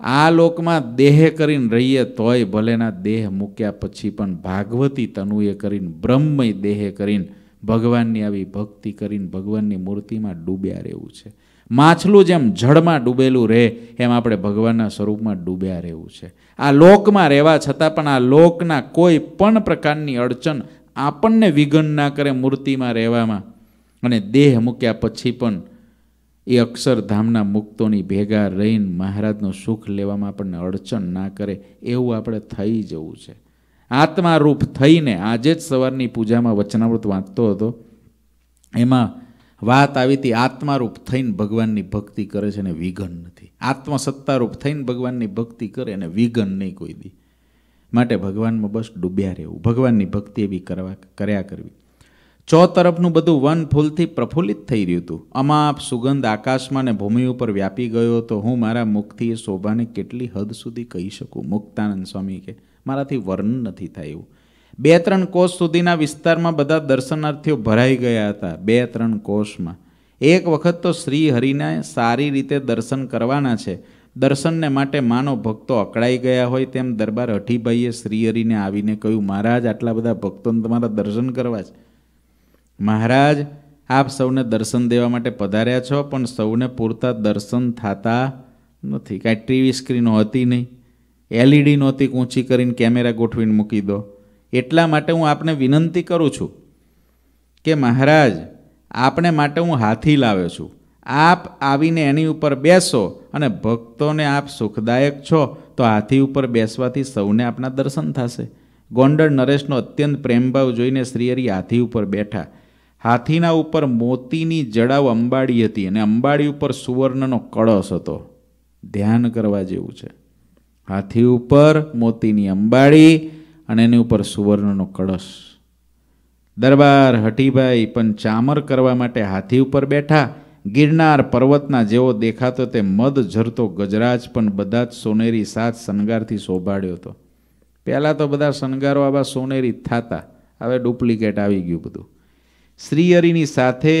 આ લોકમાં દેહ કરીને રહીએ તોય ભલેના દેહ મૂક્યા પછી પણ ભાગવતી તનુએ કરીને બ્રહ્મય દેહે કરીને ભગવાનની આવી ભક્તિ કરીને ભગવાનની મૂર્તિમાં ડૂબ્યા રહેવું છે માછલું જેમ જળમાં ડૂબેલું રહે એમ આપણે ભગવાનના સ્વરૂપમાં ડૂબ્યા રહેવું છે આ લોકમાં રહેવા છતાં પણ આ લોકના કોઈ પણ પ્રકારની અડચણ આપણને વિઘન ના કરે મૂર્તિમાં રહેવામાં અને દેહ મૂક્યા પછી પણ એ અક્ષરધામના મુક્તોની ભેગા રહીને મહારાજનું સુખ લેવામાં આપણને અડચણ ના કરે એવું આપણે થઈ જવું છે આત્મારૂપ થઈને આજે જ સવારની પૂજામાં વચનાવૃત વાંચતો હતો એમાં વાત આવી હતી આત્મારૂપ થઈને ભગવાનની ભક્તિ કરે છે અને વિઘન નથી આત્મસત્તારૂપ થઈને ભગવાનની ભક્તિ કરે અને વિઘન નહીં કોઈ દી માટે ભગવાનમાં બસ ડૂબ્યા રહેવું ભગવાનની ભક્તિ એવી કરવા કર્યા કરવી ચોતરફનું બધું વન ફૂલથી પ્રફુલ્લિત થઈ રહ્યું હતું અમાપ સુગંધ આકાશમાં ને ભૂમિ ઉપર વ્યાપી ગયો તો હું મારા મુખથી એ શોભાને કેટલી હદ સુધી કહી શકું મુક્તાનંદ સ્વામી કે મારાથી વર્ણન નથી થાય એવું બે ત્રણ કોષ સુધીના વિસ્તારમાં બધા દર્શનાર્થીઓ ભરાઈ ગયા હતા બે ત્રણ કોષમાં એક વખત તો શ્રી હરિને સારી રીતે દર્શન કરવાના છે દર્શનને માટે માનો ભક્તો અકળાઈ ગયા હોય તેમ દરબાર અઢીભાઈએ શ્રીહરિને આવીને કહ્યું મહારાજ આટલા બધા ભક્તોને તમારા દર્શન કરવા છે મહારાજ આપ સૌને દર્શન દેવા માટે પધાર્યા છો પણ સૌને પૂરતા દર્શન થતા નથી કાંઈ ટીવી સ્ક્રીન હતી નહીં એલઈડી નહોતી ઊંચી કરીને કેમેરા ગોઠવીને મૂકી દો એટલા માટે હું આપને વિનંતી કરું છું કે મહારાજ આપણે માટે હું હાથી લાવ્યો છું આપ આવીને એની ઉપર બેસો અને ભક્તોને આપ સુખદાયક છો તો હાથી ઉપર બેસવાથી સૌને આપના દર્શન થશે ગોંડળ નરેશનો અત્યંત પ્રેમભાવ જોઈને શ્રીહરિ હાથી ઉપર બેઠા હાથીના ઉપર મોતીની જડાવ અંબાડી હતી અને અંબાડી ઉપર સુવર્ણનો કળશ હતો ધ્યાન કરવા જેવું છે હાથી ઉપર મોતીની અંબાડી અને એની ઉપર સુવર્ણનો કળશ દરબાર હઠીભાઈ પણ ચામર કરવા માટે હાથી ઉપર બેઠા ગિરનાર પર્વતના જેવો દેખાતો તે મદ ઝરતો ગજરાજ પણ બધા જ સોનેરી સાત શણગારથી શોભાડ્યો હતો પહેલાં તો બધા શણગારો આવા સોનેરી થતા હવે ડુપ્લિકેટ આવી ગયું બધું શ્રીહરિની સાથે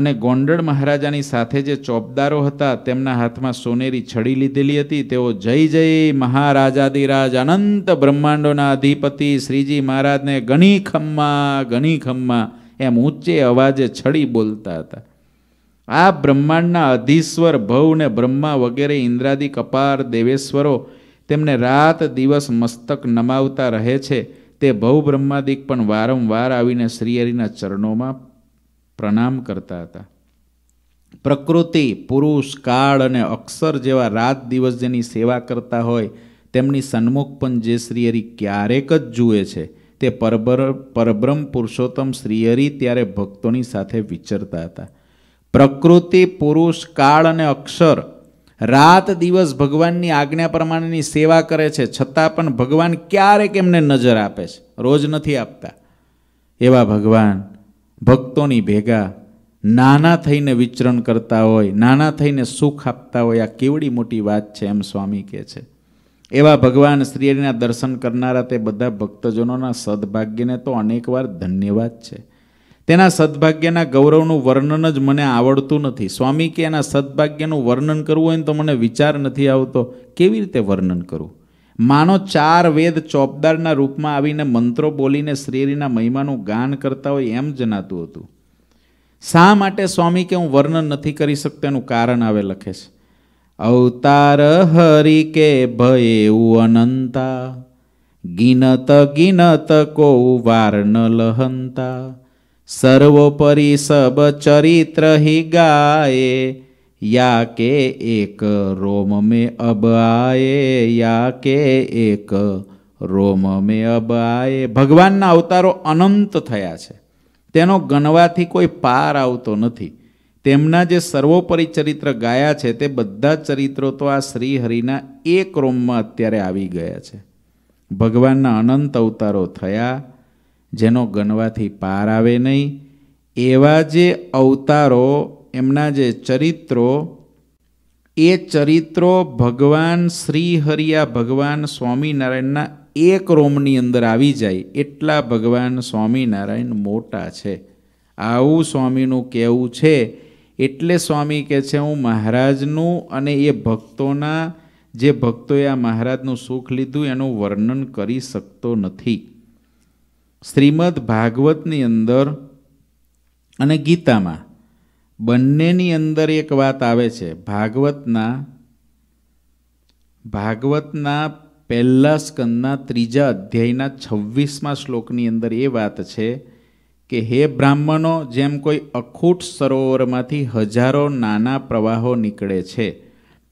અને ગોંડળ મહારાજાની સાથે જે ચોપદારો હતા તેમના હાથમાં સોનેરી છડી લીધેલી હતી તેઓ જય જય મહારાજાદિરાજ અનંત બ્રહ્માંડોના અધિપતિ શ્રીજી મહારાજને ઘણી ખમ્મા ઘણી ખમ્મા એમ ઊંચે અવાજે છડી બોલતા હતા આ બ્રહ્માંડના અધીશ્વર ભવ ને બ્રહ્મા વગેરે ઇન્દ્રાદિ કપાર દેવેશ્વરો તેમને રાત દિવસ મસ્તક નમાવતા રહે છે તે ભવ બ્રહ્માદિક પણ વારંવાર આવીને શ્રીહરિના ચરણોમાં પ્રણામ કરતા હતા પ્રકૃતિ પુરુષ કાળ અને અક્ષર જેવા રાત દિવસ જેની સેવા કરતા હોય તેમની સન્મુખ પણ જે શ્રીહરિ ક્યારેક જ જુએ છે તે પરબર પરબ્રહ્મ પુરુષોત્તમ શ્રીહરિ ત્યારે ભક્તોની સાથે વિચરતા હતા પ્રકૃતિ પુરુષ કાળ અને અક્ષર રાત દિવસ ભગવાનની આજ્ઞા પ્રમાણેની સેવા કરે છે છતાં પણ ભગવાન ક્યારેક એમને નજર આપે છે રોજ નથી આપતા એવા ભગવાન ભક્તોની ભેગા નાના થઈને વિચરણ કરતા હોય નાના થઈને સુખ આપતા હોય આ કેવડી મોટી વાત છે એમ સ્વામી કહે છે એવા ભગવાન શ્રીના દર્શન કરનારા તે બધા ભક્તજનોના સદભાગ્યને તો અનેકવાર ધન્યવાદ છે તેના સદભાગ્યના ગૌરવનું વર્ણન જ મને આવડતું નથી સ્વામી કે એના સદભાગ્યનું વર્ણન કરવું હોય ને તો મને વિચાર નથી આવતો કેવી રીતે વર્ણન કરવું માનો ચાર વેદ ચોપદારના રૂપમાં આવીને મંત્રો બોલીને શ્રીરીના મહિમાનું ગાન કરતા હોય એમ જણાતું હતું શા માટે સ્વામી કે હું વર્ણન નથી કરી શકતો એનું કારણ આવે લખે છે અવતાર હરિ કે ભય એવું અનંતા ગિનત ગિનત કો વાર ન લહંતા સર્વોપરી સબ ચરિત્ર હિ ગાયે યા કે એક રોમ में अब आए या के એક રોમ મે અબ આયે ભગવાનના અવતારો અનંત થયા છે તેનો ગણવાથી કોઈ પાર આવતો નથી તેમના જે સર્વોપરી ચરિત્ર ગાયા છે તે બધા ચરિત્રો તો આ શ્રીહરિના એક રોમમાં અત્યારે આવી ગયા છે ભગવાનના અનંત અવતારો થયા જેનો ગણવાથી પાર આવે નહીં એવા જે અવતારો એમના જે ચરિત્રો એ ચરિત્રો ભગવાન શ્રી હરિયા ભગવાન સ્વામિનારાયણના એક રોમની અંદર આવી જાય એટલા ભગવાન સ્વામિનારાયણ મોટા છે આવું સ્વામીનું કહેવું છે એટલે સ્વામી કહે છે હું મહારાજનું અને એ ભક્તોના જે ભક્તોએ આ મહારાજનું સુખ લીધું એનું વર્ણન કરી શકતો નથી શ્રીમદ ભાગવતની અંદર અને ગીતામાં બંનેની અંદર એક વાત આવે છે ભાગવતના ભાગવતના પહેલા સ્કંદના ત્રીજા અધ્યાયના છવ્વીસમાં શ્લોકની અંદર એ વાત છે કે હે બ્રાહ્મણો જેમ કોઈ અખૂટ સરોવરમાંથી હજારો નાના પ્રવાહો નીકળે છે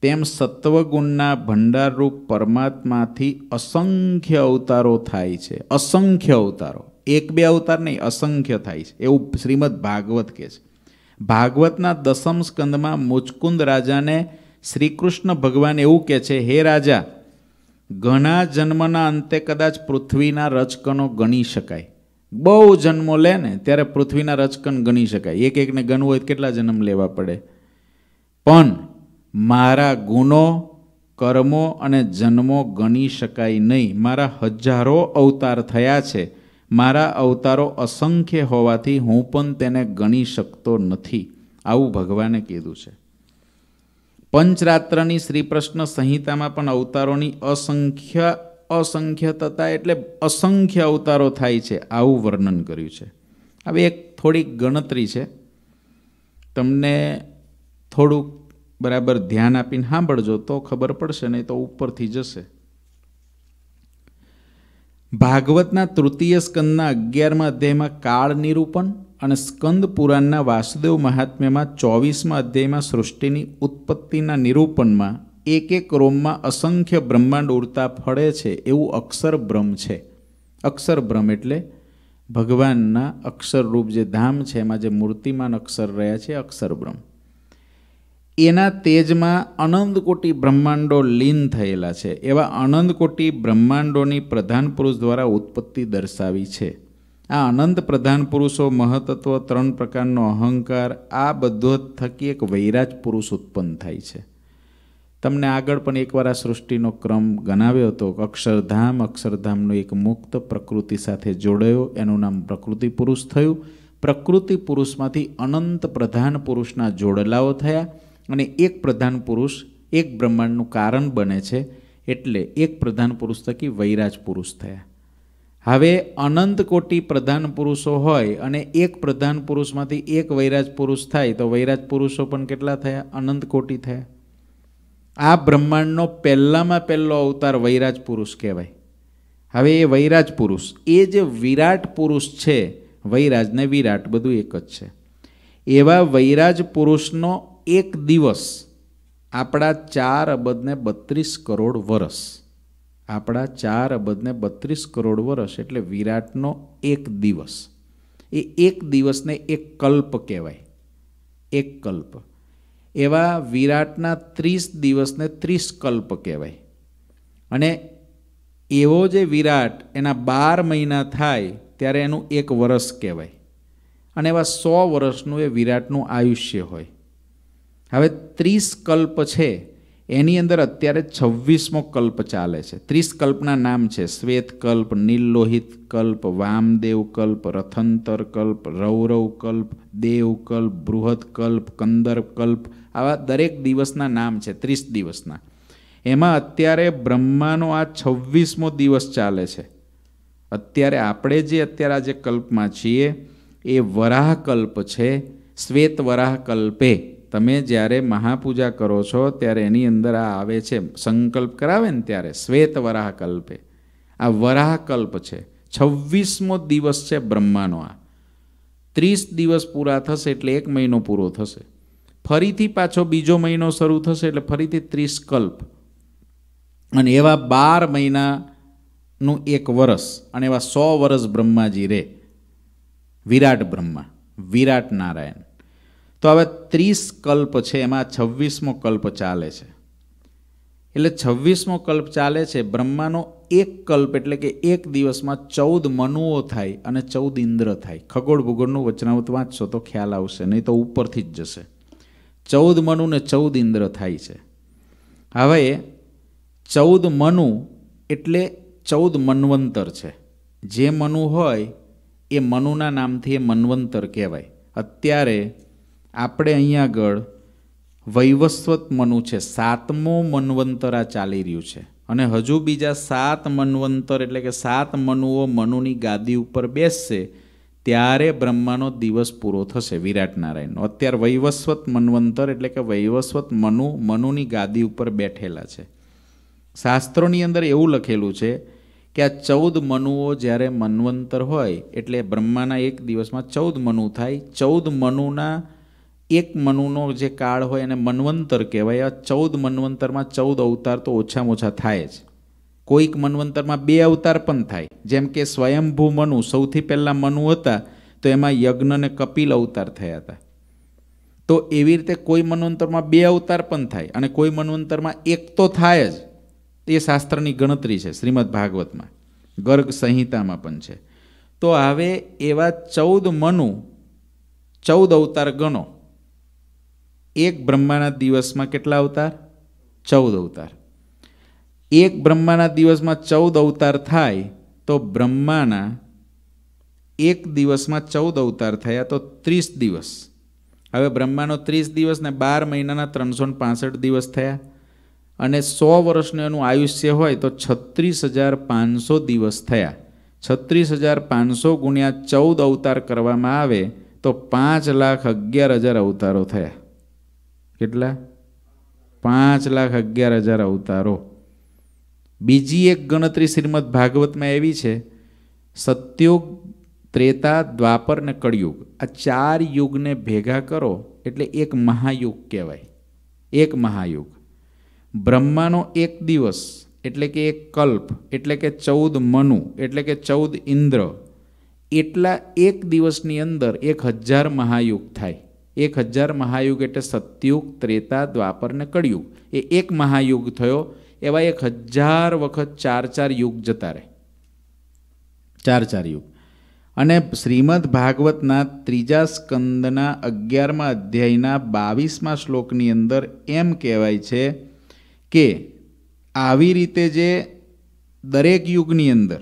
તેમ સત્વગુણના ભંડારરૂપ પરમાત્માથી અસંખ્ય અવતારો થાય છે અસંખ્ય અવતારો એક બે અવતાર નહીં અસંખ્ય થાય છે એવું શ્રીમદ ભાગવત કહે છે ભાગવતના દસમ સ્કંદમાં મુચકુંદ રાજાને શ્રી કૃષ્ણ ભગવાન એવું કહે છે હે રાજા ઘણા જન્મના અંતે કદાચ પૃથ્વીના રચકનો ગણી શકાય બહુ જન્મો લે ને ત્યારે પૃથ્વીના રચકન ગણી શકાય એક એકને ગણવું હોય કેટલા જન્મ લેવા પડે પણ મારા ગુનો કર્મો અને જન્મો ગણી શકાય નહીં મારા હજારો અવતાર થયા છે મારા અવતારો અસંખ્ય હોવાથી હું પણ તેને ગણી શકતો નથી આવું ભગવાને કીધું છે પંચરાત્રની શ્રી કૃષ્ણ સંહિતામાં પણ અવતારોની અસંખ્ય અસંખ્યતતા એટલે અસંખ્ય અવતારો થાય છે આવું વર્ણન કર્યું છે હવે એક થોડીક ગણતરી છે તમને થોડુંક બરાબર ધ્યાન આપીને સાંભળજો તો ખબર પડશે નહીં તો ઉપરથી જશે ભાગવતના તૃતીય સ્કંદના અગિયારમાં અધ્યાયમાં કાળ નિરૂપણ અને સ્કંદ પુરાણના વાસુદેવ મહાત્મ્યમાં ચોવીસમા અધ્યાયમાં સૃષ્ટિની ઉત્પત્તિના નિરૂપણમાં એક એક રોમમાં અસંખ્ય બ્રહ્માંડ ઉડતા ફળે છે એવું અક્ષર બ્રહ્મ છે અક્ષર બ્રહ્મ એટલે ભગવાનના અક્ષરરૂપ જે ધામ છે એમાં જે મૂર્તિમાન અક્ષર રહ્યા છે અક્ષર બ્રહ્મ એના તેજમાં અનંતકોટી બ્રહ્માંડો લીન થયેલા છે એવા અનંતકોટી બ્રહ્માંડોની પ્રધાન પુરુષ દ્વારા ઉત્પત્તિ દર્શાવી છે આ અનંત પ્રધાન પુરુષો મહતત્વ ત્રણ પ્રકારનો અહંકાર આ બધો થકી એક વૈરાજ પુરુષ ઉત્પન્ન થાય છે તમને આગળ પણ એકવાર આ સૃષ્ટિનો ક્રમ ગણાવ્યો હતો અક્ષરધામ અક્ષરધામનો એક મુક્ત પ્રકૃતિ સાથે જોડાયો એનું નામ પ્રકૃતિ પુરુષ થયું પ્રકૃતિ પુરુષમાંથી અનંત પ્રધાન પુરુષના જોડલાઓ થયા અને એક પ્રધાન પુરુષ એક બ્રહ્માંડનું કારણ બને છે એટલે એક પ્રધાન પુરુષ થકી વૈરાજ પુરુષ થયા હવે અનંત કોટી પ્રધાન પુરુષો હોય અને એક પ્રધાન પુરુષમાંથી એક વૈરાજ પુરુષ થાય તો વૈરાજ પુરુષો પણ કેટલા થયા અનંત કોટી થયા આ બ્રહ્માંડનો પહેલામાં પહેલો અવતાર વૈરાજ પુરુષ કહેવાય હવે એ વૈરાજ પુરુષ એ જે વિરાટ પુરુષ છે વૈરાજને વિરાટ બધું એક જ છે એવા વૈરાજ પુરુષનો એક દિવસ આપણા ચાર અબજને બત્રીસ કરોડ વરસ આપણા ચાર અબજને બત્રીસ કરોડ વરસ એટલે વિરાટનો એક દિવસ એ એક દિવસને એક કલ્પ કહેવાય એક કલ્પ એવા વિરાટના ત્રીસ દિવસને ત્રીસ કલ્પ કહેવાય અને એવો જે વિરાટ એના બાર મહિના થાય ત્યારે એનું એક વરસ કહેવાય અને એવા સો વર્ષનું એ વિરાટનું આયુષ્ય હોય હવે ત્રીસ કલ્પ છે એની અંદર અત્યારે છવ્વીસમો કલ્પ ચાલે છે ત્રીસ કલ્પના નામ છે શ્વેત કલ્પ નીલલોહિત કલ્પ વામદેવ કલ્પ રથંતર કલ્પ રૌરવ કલ્પ દેવકલ્પ કલ્પ બૃહદ કલ્પ કંદર કલ્પ આવા દરેક દિવસના નામ છે ત્રીસ દિવસના એમાં અત્યારે બ્રહ્માનો આ છવ્વીસમો દિવસ ચાલે છે અત્યારે આપણે જે અત્યારે આજે કલ્પમાં છીએ એ વરાહકલ્પ છે શ્વેત વરાહકલ્પે તમે જ્યારે મહાપૂજા કરો છો ત્યારે એની અંદર આ આવે છે સંકલ્પ કરાવે ને ત્યારે શ્વેત વરાહકલ્પે આ વરાહકલ્પ છે છવ્વીસમો દિવસ છે બ્રહ્માનો આ ત્રીસ દિવસ પૂરા થશે એટલે એક મહિનો પૂરો થશે ફરીથી પાછો બીજો મહિનો શરૂ થશે એટલે ફરીથી ત્રીસ કલ્પ અને એવા બાર મહિનાનું એક વરસ અને એવા સો વરસ બ્રહ્માજી રે વિરાટ બ્રહ્મા વિરાટ નારાયણ તો હવે ત્રીસ કલ્પ છે એમાં છવ્વીસમો કલ્પ ચાલે છે એટલે છવ્વીસમો કલ્પ ચાલે છે બ્રહ્માનો એક કલ્પ એટલે કે એક દિવસમાં ચૌદ મનુઓ થાય અને ચૌદ ઇન્દ્ર થાય ખગોળ ભૂગોળનું વચનાવત વાંચશો તો ખ્યાલ આવશે નહીં તો ઉપરથી જ જશે ચૌદ મનુ ને ચૌદ ઇન્દ્ર થાય છે હવે ચૌદ મનુ એટલે ચૌદ મનવંતર છે જે મનુ હોય એ મનુના નામથી એ મનવંતર કહેવાય અત્યારે આપણે અહીંયા આગળ વૈવસ્વત મનુ છે સાતમો મનવંતર ચાલી રહ્યું છે અને હજુ બીજા સાત મનવંતર એટલે કે સાત મનુઓ મનુની ગાદી ઉપર બેસશે ત્યારે બ્રહ્માનો દિવસ પૂરો થશે વિરાટ નારાયણનો અત્યારે વૈવસ્વત મનવંતર એટલે કે વૈવસ્વત મનુ મનુની ગાદી ઉપર બેઠેલા છે શાસ્ત્રોની અંદર એવું લખેલું છે કે આ ચૌદ મનુઓ જ્યારે મનવંતર હોય એટલે બ્રહ્માના એક દિવસમાં ચૌદ મનુ થાય ચૌદ મનુના એક મનુનો જે કાળ હોય એને મનવંતર કહેવાય આ ચૌદ મનવંતરમાં ચૌદ અવતાર તો ઓછામાં ઓછા થાય જ કોઈક મનવંતરમાં બે અવતાર પણ થાય જેમ કે સ્વયંભૂ મનુ સૌથી પહેલાં મનુ હતા તો એમાં યજ્ઞને કપિલ અવતાર થયા હતા તો એવી રીતે કોઈ મનવંતરમાં બે અવતાર પણ થાય અને કોઈ મનવંતરમાં એક તો થાય જ એ શાસ્ત્રની ગણતરી છે શ્રીમદ ભાગવતમાં ગર્ગ સંહિતામાં પણ છે તો હવે એવા ચૌદ મનુ ચૌદ અવતાર ગણો એક બ્રહ્માના દિવસમાં કેટલા અવતાર ચૌદ અવતાર એક બ્રહ્માના દિવસમાં ચૌદ અવતાર થાય તો બ્રહ્માના એક દિવસમાં ચૌદ અવતાર થયા તો ત્રીસ દિવસ હવે બ્રહ્માનો ત્રીસ દિવસ ને બાર મહિનાના ત્રણસો પાસઠ દિવસ થયા અને સો વર્ષનું એનું આયુષ્ય હોય તો છત્રીસ હજાર પાંચસો દિવસ થયા છત્રીસ હજાર પાંચસો ગુણ્યા ચૌદ અવતાર કરવામાં આવે તો પાંચ લાખ અગિયાર હજાર અવતારો થયા કેટલા પાંચ લાખ અગિયાર હજાર અવતારો બીજી એક ગણતરી શ્રીમદ ભાગવતમાં એવી છે સત્યુગ ત્રેતા દ્વાપર ને કળયુગ આ ચાર યુગને ભેગા કરો એટલે એક મહાયુગ કહેવાય એક મહાયુગ બ્રહ્માનો એક દિવસ એટલે કે એક કલ્પ એટલે કે ચૌદ મનુ એટલે કે ચૌદ ઇન્દ્ર એટલા એક દિવસની અંદર એક હજાર મહાયુગ થાય એક હજાર મહાયુગ એટલે સત્યુગ ત્રેતા દ્વાપર ને કળિયુગ એ એક મહાયુગ થયો એવા એક હજાર વખત ચાર ચાર યુગ જતા રહે ચાર ચાર યુગ અને શ્રીમદ ભાગવતના ત્રીજા સ્કંદના અગિયારમાં અધ્યાયના બાવીસમા શ્લોકની અંદર એમ કહેવાય છે કે આવી રીતે જે દરેક યુગની અંદર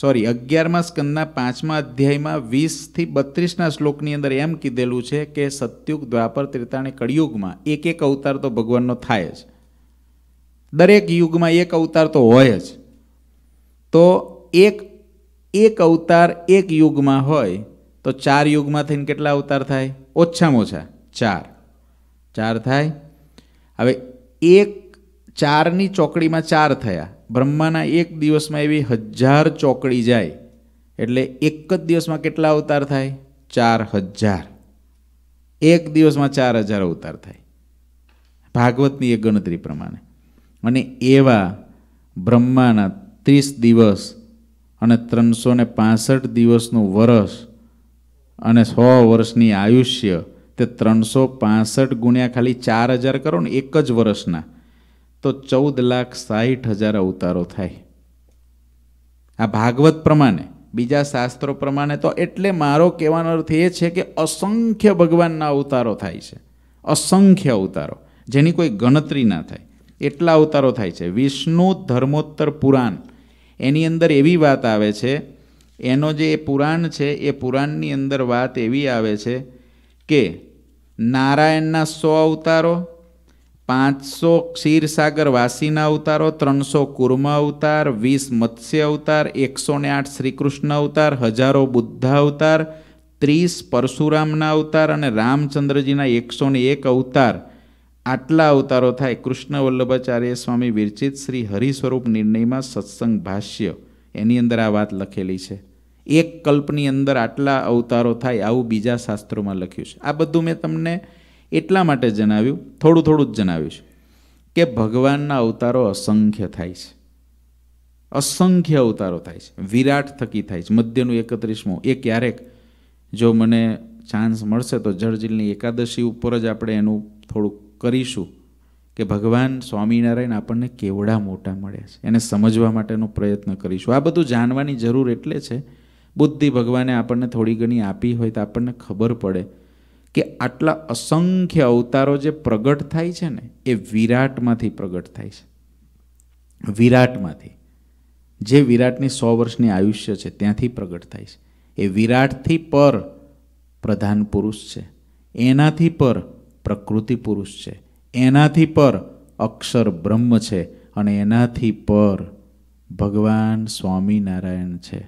સોરી અગિયારમાં સ્કંદના પાંચમા અધ્યાયમાં વીસથી બત્રીસના શ્લોકની અંદર એમ કીધેલું છે કે સત્યુગ દ્વાપર ત્રિતાણે કળિયુગમાં એક એક અવતાર તો ભગવાનનો થાય જ દરેક યુગમાં એક અવતાર તો હોય જ તો એક એક અવતાર એક યુગમાં હોય તો ચાર યુગમાં થઈને કેટલા અવતાર થાય ઓછામાં ઓછા ચાર ચાર થાય હવે એક ચારની ચોકડીમાં ચાર થયા બ્રહ્માના એક દિવસમાં એવી હજાર ચોકડી જાય એટલે એક જ દિવસમાં કેટલા અવતાર થાય ચાર હજાર એક દિવસમાં ચાર હજાર અવતાર થાય ભાગવતની એ ગણતરી પ્રમાણે અને એવા બ્રહ્માના ત્રીસ દિવસ અને ત્રણસો ને પાસઠ દિવસનું વરસ અને સો વર્ષની આયુષ્ય તે ત્રણસો પાસઠ ગુણ્યા ખાલી ચાર હજાર કરો ને એક જ વર્ષના તો ચૌદ લાખ સાહીઠ હજાર અવતારો થાય આ ભાગવત પ્રમાણે બીજા શાસ્ત્રો પ્રમાણે તો એટલે મારો કહેવાનો અર્થ એ છે કે અસંખ્ય ભગવાનના અવતારો થાય છે અસંખ્ય અવતારો જેની કોઈ ગણતરી ના થાય એટલા અવતારો થાય છે વિષ્ણુ ધર્મોત્તર પુરાણ એની અંદર એવી વાત આવે છે એનો જે પુરાણ છે એ પુરાણની અંદર વાત એવી આવે છે કે નારાયણના સો અવતારો પાંચસો ક્ષીરસાગર વાસીના અવતારો ત્રણસો કુર્મ અવતાર વીસ મત્સ્ય અવતાર એકસો ને આઠ શ્રીકૃષ્ણ અવતાર હજારો બુદ્ધા અવતાર ત્રીસ પરશુરામના અવતાર અને રામચંદ્રજીના એકસો ને એક અવતાર આટલા અવતારો થાય કૃષ્ણ વલ્લભાચાર્ય સ્વામી વિરચિત શ્રી હરિસ્વરૂપ નિર્ણયમાં સત્સંગ ભાષ્ય એની અંદર આ વાત લખેલી છે એક કલ્પની અંદર આટલા અવતારો થાય આવું બીજા શાસ્ત્રોમાં લખ્યું છે આ બધું મેં તમને એટલા માટે જણાવ્યું થોડું થોડું જ જણાવ્યું છે કે ભગવાનના અવતારો અસંખ્ય થાય છે અસંખ્ય અવતારો થાય છે વિરાટ થકી થાય છે મધ્યનું એકત્રીસમું એ ક્યારેક જો મને ચાન્સ મળશે તો જળજીલની એકાદશી ઉપર જ આપણે એનું થોડુંક કરીશું કે ભગવાન સ્વામિનારાયણ આપણને કેવડા મોટા મળ્યા છે એને સમજવા માટેનો પ્રયત્ન કરીશું આ બધું જાણવાની જરૂર એટલે છે બુદ્ધિ ભગવાને આપણને થોડી ઘણી આપી હોય તો આપણને ખબર પડે કે આટલા અસંખ્ય અવતારો જે પ્રગટ થાય છે ને એ વિરાટમાંથી પ્રગટ થાય છે વિરાટમાંથી જે વિરાટની સો વર્ષની આયુષ્ય છે ત્યાંથી પ્રગટ થાય છે એ વિરાટથી પર પ્રધાન પુરુષ છે એનાથી પર પ્રકૃતિ પુરુષ છે એનાથી પર અક્ષર બ્રહ્મ છે અને એનાથી પર ભગવાન સ્વામિનારાયણ છે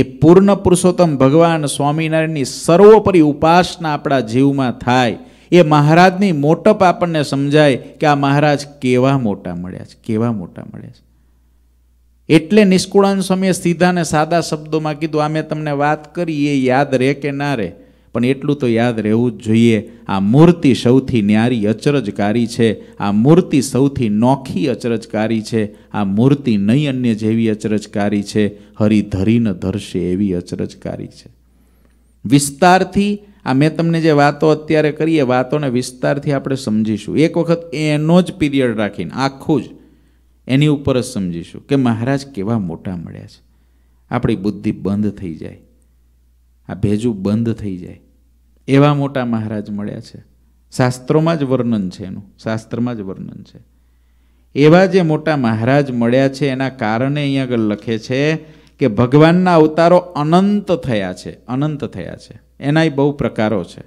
એ પૂર્ણ પુરુષોત્તમ ભગવાન સ્વામિનારાયણની સર્વોપરી ઉપાસના આપણા જીવમાં થાય એ મહારાજની મોટપ આપણને સમજાય કે આ મહારાજ કેવા મોટા મળ્યા છે કેવા મોટા મળ્યા છે એટલે નિષ્કુળાન સ્વામીએ સીધાને સાદા શબ્દોમાં કીધું અમે તમને વાત કરી એ યાદ રહે કે ના રહે પણ એટલું તો યાદ રહેવું જ જોઈએ આ મૂર્તિ સૌથી ન્યારી અચરજકારી છે આ મૂર્તિ સૌથી નોખી અચરજકારી છે આ મૂર્તિ નહીં અન્ય જેવી અચરજકારી છે હરિધરીન ધરીને ધરશે એવી અચરજકારી છે વિસ્તારથી આ મેં તમને જે વાતો અત્યારે કરીએ વાતોને વિસ્તારથી આપણે સમજીશું એક વખત એનો જ પીરિયડ રાખીને આખું જ એની ઉપર જ સમજીશું કે મહારાજ કેવા મોટા મળ્યા છે આપણી બુદ્ધિ બંધ થઈ જાય આ ભેજું બંધ થઈ જાય એવા મોટા મહારાજ મળ્યા છે શાસ્ત્રોમાં જ વર્ણન છે એનું શાસ્ત્રમાં જ વર્ણન છે એવા જે મોટા મહારાજ મળ્યા છે એના કારણે અહીં આગળ લખે છે કે ભગવાનના અવતારો અનંત થયા છે અનંત થયા છે એનાય બહુ પ્રકારો છે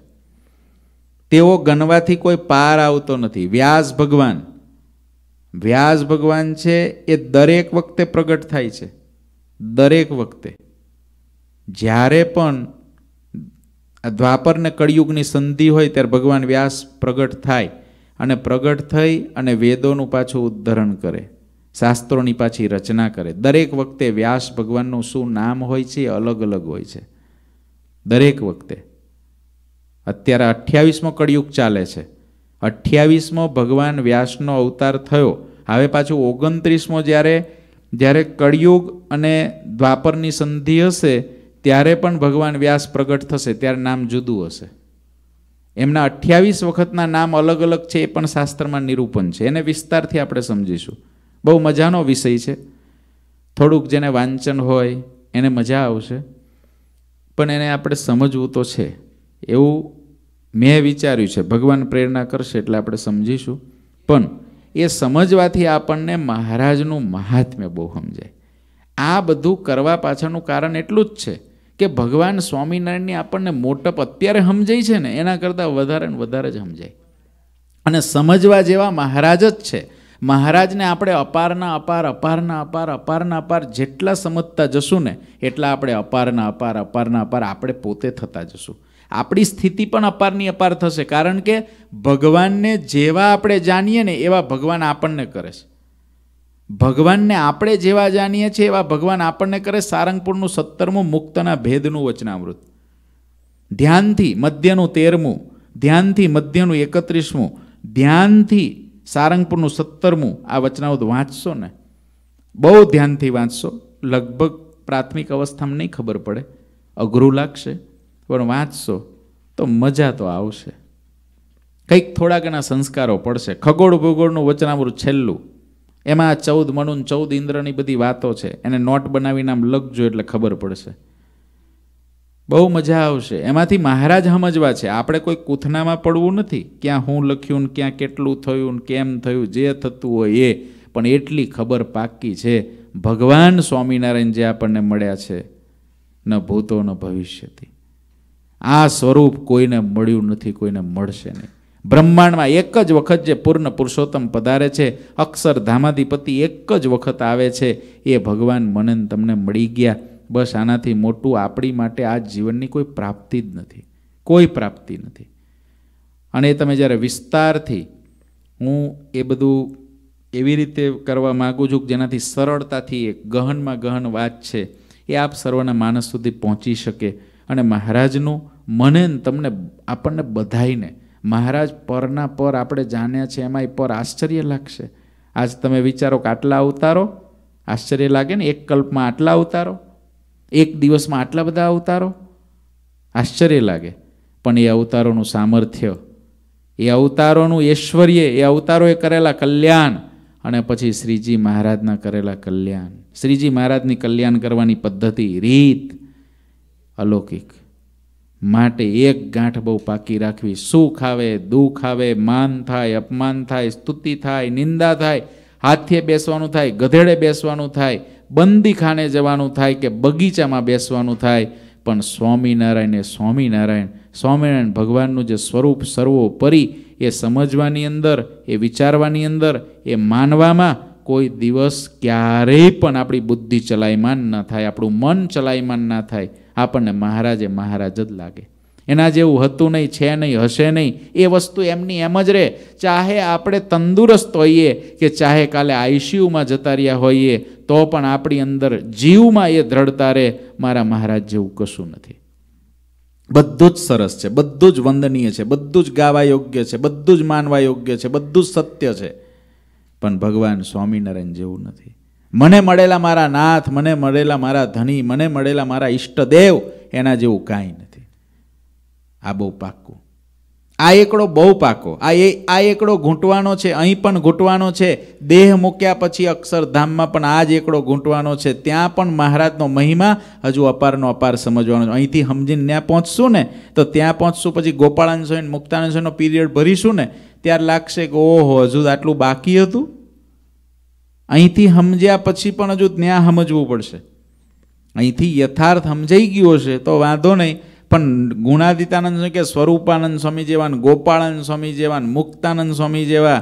તેઓ ગણવાથી કોઈ પાર આવતો નથી વ્યાસ ભગવાન વ્યાસ ભગવાન છે એ દરેક વખતે પ્રગટ થાય છે દરેક વખતે જ્યારે પણ દ્વાપરને કળિયુગની સંધિ હોય ત્યારે ભગવાન વ્યાસ પ્રગટ થાય અને પ્રગટ થઈ અને વેદોનું પાછું ઉદ્ધરણ કરે શાસ્ત્રોની પાછી રચના કરે દરેક વખતે વ્યાસ ભગવાનનું શું નામ હોય છે એ અલગ અલગ હોય છે દરેક વખતે અત્યારે અઠ્યાવીસમો કળિયુગ ચાલે છે અઠ્યાવીસમો ભગવાન વ્યાસનો અવતાર થયો હવે પાછું ઓગણત્રીસમો જ્યારે જ્યારે કળિયુગ અને દ્વાપરની સંધિ હશે ત્યારે પણ ભગવાન વ્યાસ પ્રગટ થશે ત્યારે નામ જુદું હશે એમના અઠ્યાવીસ વખતના નામ અલગ અલગ છે એ પણ શાસ્ત્રમાં નિરૂપણ છે એને વિસ્તારથી આપણે સમજીશું બહુ મજાનો વિષય છે થોડુંક જેને વાંચન હોય એને મજા આવશે પણ એને આપણે સમજવું તો છે એવું મેં વિચાર્યું છે ભગવાન પ્રેરણા કરશે એટલે આપણે સમજીશું પણ એ સમજવાથી આપણને મહારાજનું મહાત્મ્ય બહુ સમજાય આ બધું કરવા પાછળનું કારણ એટલું જ છે કે ભગવાન સ્વામિનારાયણની આપણને મોટપ અત્યારે સમજાય છે ને એના કરતાં વધારે ને વધારે જ સમજાય અને સમજવા જેવા મહારાજ જ છે મહારાજને આપણે અપારના અપાર અપારના અપાર અપારના અપાર જેટલા સમજતા જશું ને એટલા આપણે અપારના અપાર અપારના અપાર આપણે પોતે થતા જશું આપણી સ્થિતિ પણ અપારની અપાર થશે કારણ કે ભગવાનને જેવા આપણે જાણીએ ને એવા ભગવાન આપણને કરે છે ભગવાનને આપણે જેવા જાણીએ છીએ એવા ભગવાન આપણને કરે સારંગપુરનું સત્તરમું મુક્તના ભેદનું વચનામૃત ધ્યાનથી મધ્યનું તેરમું ધ્યાનથી મધ્યનું એકત્રીસમું ધ્યાનથી સારંગપુરનું સત્તરમું આ વચનાવૃત વાંચશો ને બહુ ધ્યાનથી વાંચશો લગભગ પ્રાથમિક અવસ્થામાં નહીં ખબર પડે અઘરું લાગશે પણ વાંચશો તો મજા તો આવશે કંઈક થોડા ઘણા સંસ્કારો પડશે ખગોળ ભૂગોળનું વચનામૃત છેલ્લું એમાં ચૌદ મણુન ચૌદ ઇન્દ્રની બધી વાતો છે એને નોટ બનાવીને આમ લખજો એટલે ખબર પડશે બહુ મજા આવશે એમાંથી મહારાજ સમજવા છે આપણે કોઈ કૂથનામાં પડવું નથી ક્યાં હું લખ્યું ને ક્યાં કેટલું થયું ને કેમ થયું જે થતું હોય એ પણ એટલી ખબર પાકી છે ભગવાન સ્વામિનારાયણ જે આપણને મળ્યા છે ન ભૂતો ન ભવિષ્યથી આ સ્વરૂપ કોઈને મળ્યું નથી કોઈને મળશે નહીં બ્રહ્માંડમાં એક જ વખત જે પૂર્ણ પુરુષોત્તમ પધારે છે અક્ષરધામાધિપતિ એક જ વખત આવે છે એ ભગવાન મનન તમને મળી ગયા બસ આનાથી મોટું આપણી માટે આ જીવનની કોઈ પ્રાપ્તિ જ નથી કોઈ પ્રાપ્તિ નથી અને તમે જ્યારે વિસ્તારથી હું એ બધું એવી રીતે કરવા માગું છું કે જેનાથી સરળતાથી એક ગહનમાં ગહન વાત છે એ આપ સર્વના માનસ સુધી પહોંચી શકે અને મહારાજનું મનન તમને આપણને બધાઈને મહારાજ પરના પર આપણે જાણ્યા છે એમાં એ પર આશ્ચર્ય લાગશે આજ તમે વિચારો કે આટલા અવતારો આશ્ચર્ય લાગે ને એક કલ્પમાં આટલા અવતારો એક દિવસમાં આટલા બધા અવતારો આશ્ચર્ય લાગે પણ એ અવતારોનું સામર્થ્ય એ અવતારોનું ઐશ્વર્ય એ અવતારોએ કરેલા કલ્યાણ અને પછી શ્રીજી મહારાજના કરેલા કલ્યાણ શ્રીજી મહારાજની કલ્યાણ કરવાની પદ્ધતિ રીત અલૌકિક માટે એક ગાંઠ બહુ પાકી રાખવી સુખ આવે દુઃખ આવે માન થાય અપમાન થાય સ્તુતિ થાય નિંદા થાય હાથે બેસવાનું થાય ગધેડે બેસવાનું થાય બંદી ખાને જવાનું થાય કે બગીચામાં બેસવાનું થાય પણ સ્વામિનારાયણ એ સ્વામિનારાયણ સ્વામિનારાયણ ભગવાનનું જે સ્વરૂપ સર્વોપરી એ સમજવાની અંદર એ વિચારવાની અંદર એ માનવામાં કોઈ દિવસ ક્યારેય પણ આપણી બુદ્ધિ ચલાયમાન ન થાય આપણું મન ચલાયમાન ના થાય આપણને મહારાજે મહારાજ જ લાગે એના જેવું હતું નહીં છે નહીં હશે નહીં એ વસ્તુ એમની એમ જ રહે ચાહે આપણે તંદુરસ્ત હોઈએ કે ચાહે કાલે આઈસીયુમાં જતા રહ્યા હોઈએ તો પણ આપણી અંદર જીવમાં એ દ્રઢતા રહે મારા મહારાજ જેવું કશું નથી બધું જ સરસ છે બધું જ વંદનીય છે બધું જ ગાવા યોગ્ય છે બધું જ માનવા યોગ્ય છે બધું જ સત્ય છે પણ ભગવાન સ્વામિનારાયણ જેવું નથી મને મળેલા મારા નાથ મને મળેલા મારા ધણી મને મળેલા મારા ઈષ્ટદેવ એના જેવું કાંઈ નથી આ બહુ પાક્કું આ એકડો બહુ પાકો આ એ આ એકડો ઘૂંટવાનો છે અહીં પણ ઘૂંટવાનો છે દેહ મૂક્યા પછી અક્ષરધામમાં પણ આ જ એકડો ઘૂંટવાનો છે ત્યાં પણ મહારાજનો મહિમા હજુ અપારનો અપાર સમજવાનો છે અહીંથી સમજીને ત્યાં પહોંચશું ને તો ત્યાં પહોંચશું પછી ગોપાળાન સ્વામી મુક્તાનંદ સ્વામીનો પીરિયડ ભરીશું ને ત્યારે લાગશે કે ઓહો હજુ આટલું બાકી હતું અહીંથી સમજ્યા પછી પણ હજુ ત્યાં સમજવું પડશે અહીંથી યથાર્થ સમજાઈ ગયો છે તો વાંધો નહીં પણ ગુણાદિતાનંદ સ્વામી કે સ્વરૂપાનંદ સ્વામી જેવા ગોપાળાનંદ સ્વામી જેવા મુક્તાનંદ સ્વામી જેવા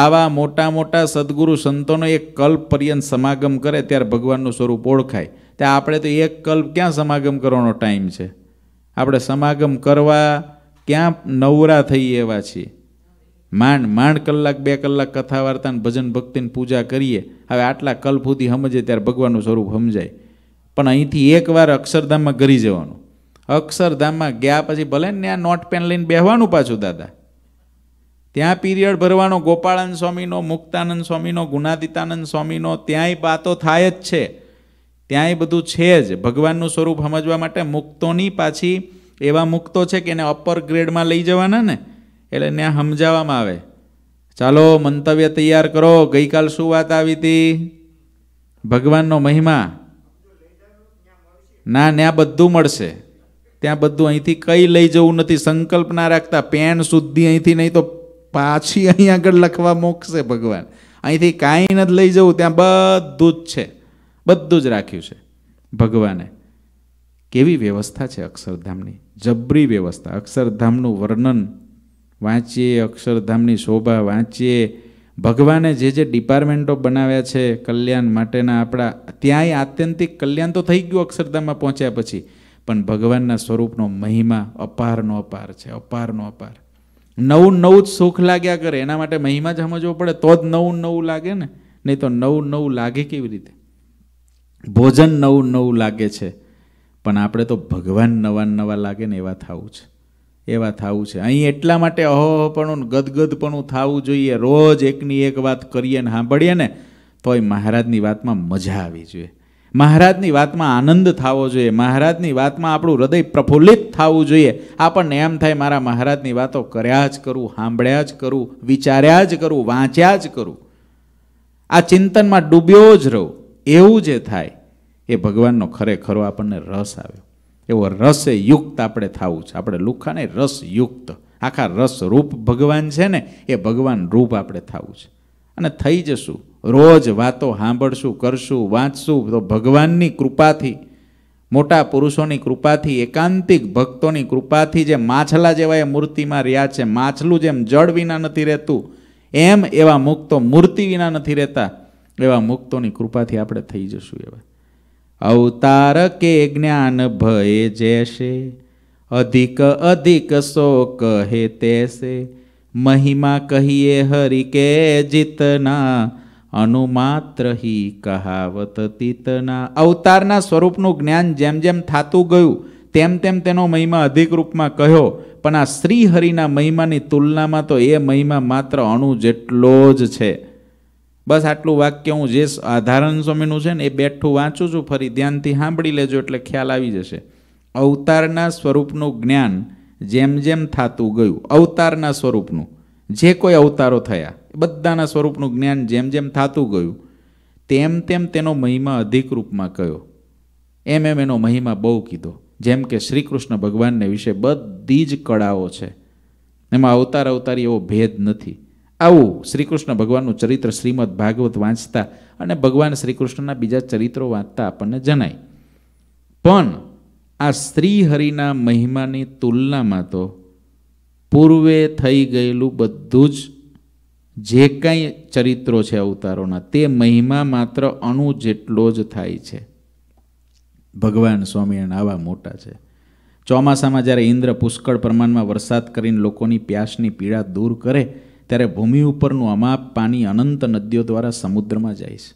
આવા મોટા મોટા સદગુરુ સંતોનો એક કલ્પ પર્યંત સમાગમ કરે ત્યારે ભગવાનનું સ્વરૂપ ઓળખાય ત્યાં આપણે તો એક કલ્પ ક્યાં સમાગમ કરવાનો ટાઈમ છે આપણે સમાગમ કરવા ક્યાં નવરા થઈ એવા છીએ માંડ માંડ કલાક બે કલાક કથા વાર્તાને ભજન ભક્તિને પૂજા કરીએ હવે આટલા કલ્પુથી સમજે ત્યારે ભગવાનનું સ્વરૂપ સમજાય પણ અહીંથી એકવાર અક્ષરધામમાં ઘરી જવાનું અક્ષરધામમાં ગયા પછી ભલે ને ત્યાં નોટ પેન લઈને બેહવાનું પાછું દાદા ત્યાં પીરિયડ ભરવાનો ગોપાળાનંદ સ્વામીનો મુક્તાનંદ સ્વામીનો ગુણાદિતાનંદ સ્વામીનો ત્યાંય વાતો થાય જ છે ત્યાંય બધું છે જ ભગવાનનું સ્વરૂપ સમજવા માટે મુક્તોની પાછી એવા મુક્તો છે કે એને અપર ગ્રેડમાં લઈ જવાના ને એટલે ત્યાં સમજાવવામાં આવે ચાલો મંતવ્ય તૈયાર કરો ગઈકાલ શું વાત આવી હતી ભગવાનનો મહિમા ના ત્યાં બધું મળશે ત્યાં બધું અહીંથી કંઈ લઈ જવું નથી સંકલ્પ ના રાખતા પેન સુધી અહીંથી નહીં તો પાછી અહીં આગળ લખવા મોકશે ભગવાન અહીંથી કાંઈ નથી લઈ જવું ત્યાં બધું જ છે બધું જ રાખ્યું છે ભગવાને કેવી વ્યવસ્થા છે અક્ષરધામની જબરી વ્યવસ્થા અક્ષરધામનું વર્ણન વાંચીએ અક્ષરધામની શોભા વાંચીએ ભગવાને જે જે ડિપાર્ટમેન્ટો બનાવ્યા છે કલ્યાણ માટેના આપણા ત્યાંય આત્યંતિક કલ્યાણ તો થઈ ગયું અક્ષરધામમાં પહોંચ્યા પછી પણ ભગવાનના સ્વરૂપનો મહિમા અપારનો અપાર છે અપારનો અપાર નવું નવું જ સુખ લાગ્યા કરે એના માટે મહિમા જ સમજવો પડે તો જ નવું નવું લાગે ને નહીં તો નવું નવું લાગે કેવી રીતે ભોજન નવું નવું લાગે છે પણ આપણે તો ભગવાન નવા નવા લાગે ને એવા થવું છે એવા થવું છે અહીં એટલા માટે અહોપણું ગદગદપણું થવું જોઈએ રોજ એકની એક વાત કરીએ ને સાંભળીએ ને તોય મહારાજની વાતમાં મજા આવી જોઈએ મહારાજની વાતમાં આનંદ થવો જોઈએ મહારાજની વાતમાં આપણું હૃદય પ્રફુલ્લિત થવું જોઈએ આપણને એમ થાય મારા મહારાજની વાતો કર્યા જ કરું સાંભળ્યા જ કરું વિચાર્યા જ કરું વાંચ્યા જ કરું આ ચિંતનમાં ડૂબ્યો જ રહું એવું જે થાય એ ભગવાનનો ખરેખરો આપણને રસ આવ્યો એવો રસે યુક્ત આપણે થવું છે આપણે લુખાને નહીં રસયુક્ત આખા રસરૂપ ભગવાન છે ને એ ભગવાન રૂપ આપણે થવું છે અને થઈ જશું રોજ વાતો સાંભળશું કરશું વાંચશું તો ભગવાનની કૃપાથી મોટા પુરુષોની કૃપાથી એકાંતિક ભક્તોની કૃપાથી જે માછલા જેવા એ મૂર્તિમાં રહ્યા છે માછલું જેમ જળ વિના નથી રહેતું એમ એવા મુક્તો મૂર્તિ વિના નથી રહેતા એવા મુક્તોની કૃપાથી આપણે થઈ જશું એવા અવતાર કે જ્ઞાન ભય જેશે અધિક અધિક સો કહે તેસે મહિમા કહીએ હરિ કે જીતના અનુમાત્ર હી કહાવત તીતના અવતારના સ્વરૂપનું જ્ઞાન જેમ જેમ થતું ગયું તેમ તેમ તેનો મહિમા અધિક રૂપમાં કહ્યો પણ આ શ્રીહરિના મહિમાની તુલનામાં તો એ મહિમા માત્ર અણુ જેટલો જ છે બસ આટલું વાક્ય હું જે ધારણ સ્વામીનું છે ને એ બેઠું વાંચું છું ફરી ધ્યાનથી સાંભળી લેજો એટલે ખ્યાલ આવી જશે અવતારના સ્વરૂપનું જ્ઞાન જેમ જેમ થતું ગયું અવતારના સ્વરૂપનું જે કોઈ અવતારો થયા બધાના સ્વરૂપનું જ્ઞાન જેમ જેમ થતું ગયું તેમ તેમ તેનો મહિમા અધિક રૂપમાં કયો એમ એમ એનો મહિમા બહુ કીધો જેમ કે શ્રી કૃષ્ણ ભગવાનને વિશે બધી જ કળાઓ છે એમાં અવતાર અવતાર એવો ભેદ નથી આવું શ્રીકૃષ્ણ ભગવાનનું ચરિત્ર શ્રીમદ ભાગવત વાંચતા અને ભગવાન શ્રીકૃષ્ણના બીજા ચરિત્રો વાંચતા આપણને જણાય પણ આ શ્રીહરિના મહિમાની તુલનામાં તો પૂર્વે થઈ ગયેલું બધું જ જે કાંઈ ચરિત્રો છે અવતારોના તે મહિમા માત્ર અણુ જેટલો જ થાય છે ભગવાન સ્વામિનારાયણ આવા મોટા છે ચોમાસામાં જ્યારે ઇન્દ્ર પુષ્કળ પ્રમાણમાં વરસાદ કરીને લોકોની પ્યાસની પીડા દૂર કરે ત્યારે ભૂમિ ઉપરનું અમાપ પાણી અનંત નદીઓ દ્વારા સમુદ્રમાં જાય છે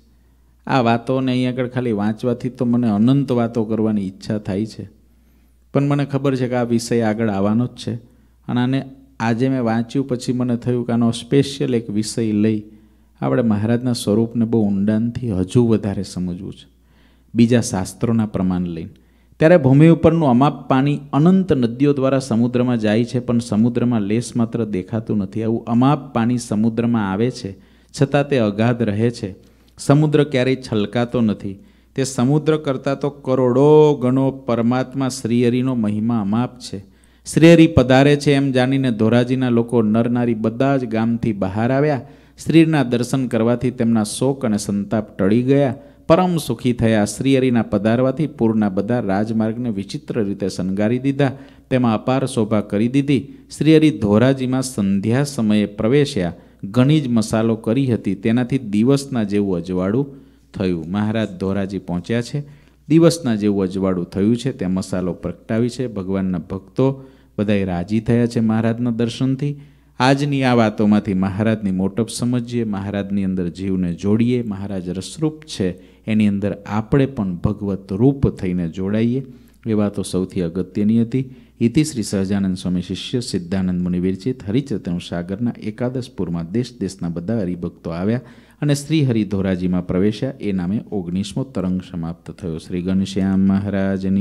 આ વાતોને અહીં આગળ ખાલી વાંચવાથી તો મને અનંત વાતો કરવાની ઈચ્છા થાય છે પણ મને ખબર છે કે આ વિષય આગળ આવવાનો જ છે અને આને આજે મેં વાંચ્યું પછી મને થયું કે આનો સ્પેશિયલ એક વિષય લઈ આપણે મહારાજના સ્વરૂપને બહુ ઊંડાણથી હજુ વધારે સમજવું છે બીજા શાસ્ત્રોના પ્રમાણ લઈને ત્યારે ભૂમિ ઉપરનું અમાપ પાણી અનંત નદીઓ દ્વારા સમુદ્રમાં જાય છે પણ સમુદ્રમાં લેસ માત્ર દેખાતું નથી આવું અમાપ પાણી સમુદ્રમાં આવે છે છતાં તે અગાધ રહે છે સમુદ્ર ક્યારેય છલકાતો નથી તે સમુદ્ર કરતાં તો કરોડો ગણો પરમાત્મા શ્રીહરિનો મહિમા અમાપ છે શ્રીહરિ પધારે છે એમ જાણીને ધોરાજીના લોકો નરનારી બધા જ ગામથી બહાર આવ્યા શ્રીના દર્શન કરવાથી તેમના શોક અને સંતાપ ટળી ગયા પરમ સુખી થયા શ્રીહરિના પધારવાથી પૂરના બધા રાજમાર્ગને વિચિત્ર રીતે શણગારી દીધા તેમાં અપાર શોભા કરી દીધી શ્રીહરિ ધોરાજીમાં સંધ્યા સમયે પ્રવેશ્યા ઘણી જ મસાલો કરી હતી તેનાથી દિવસના જેવું અજવાળું થયું મહારાજ ધોરાજી પહોંચ્યા છે દિવસના જેવું અજવાળું થયું છે ત્યાં મસાલો પ્રગટાવી છે ભગવાનના ભક્તો બધાએ રાજી થયા છે મહારાજના દર્શનથી આજની આ વાતોમાંથી મહારાજની મોટપ સમજીએ મહારાજની અંદર જીવને જોડીએ મહારાજ રસરૂપ છે એની અંદર આપણે પણ ભગવત રૂપ થઈને જોડાઈએ એ વાતો સૌથી અગત્યની હતી ઇતિ શ્રી સહજાનંદ સ્વામી શિષ્ય સિદ્ધાનંદ મુનિ વિરચિત હરિચતનું સાગરના એકાદશપુરમાં દેશ દેશના બધા હરિભક્તો આવ્યા અને શ્રી હરિધોરાજીમાં પ્રવેશ્યા એ નામે ઓગણીસમો તરંગ સમાપ્ત થયો શ્રી ઘનશ્યામ મહારાજની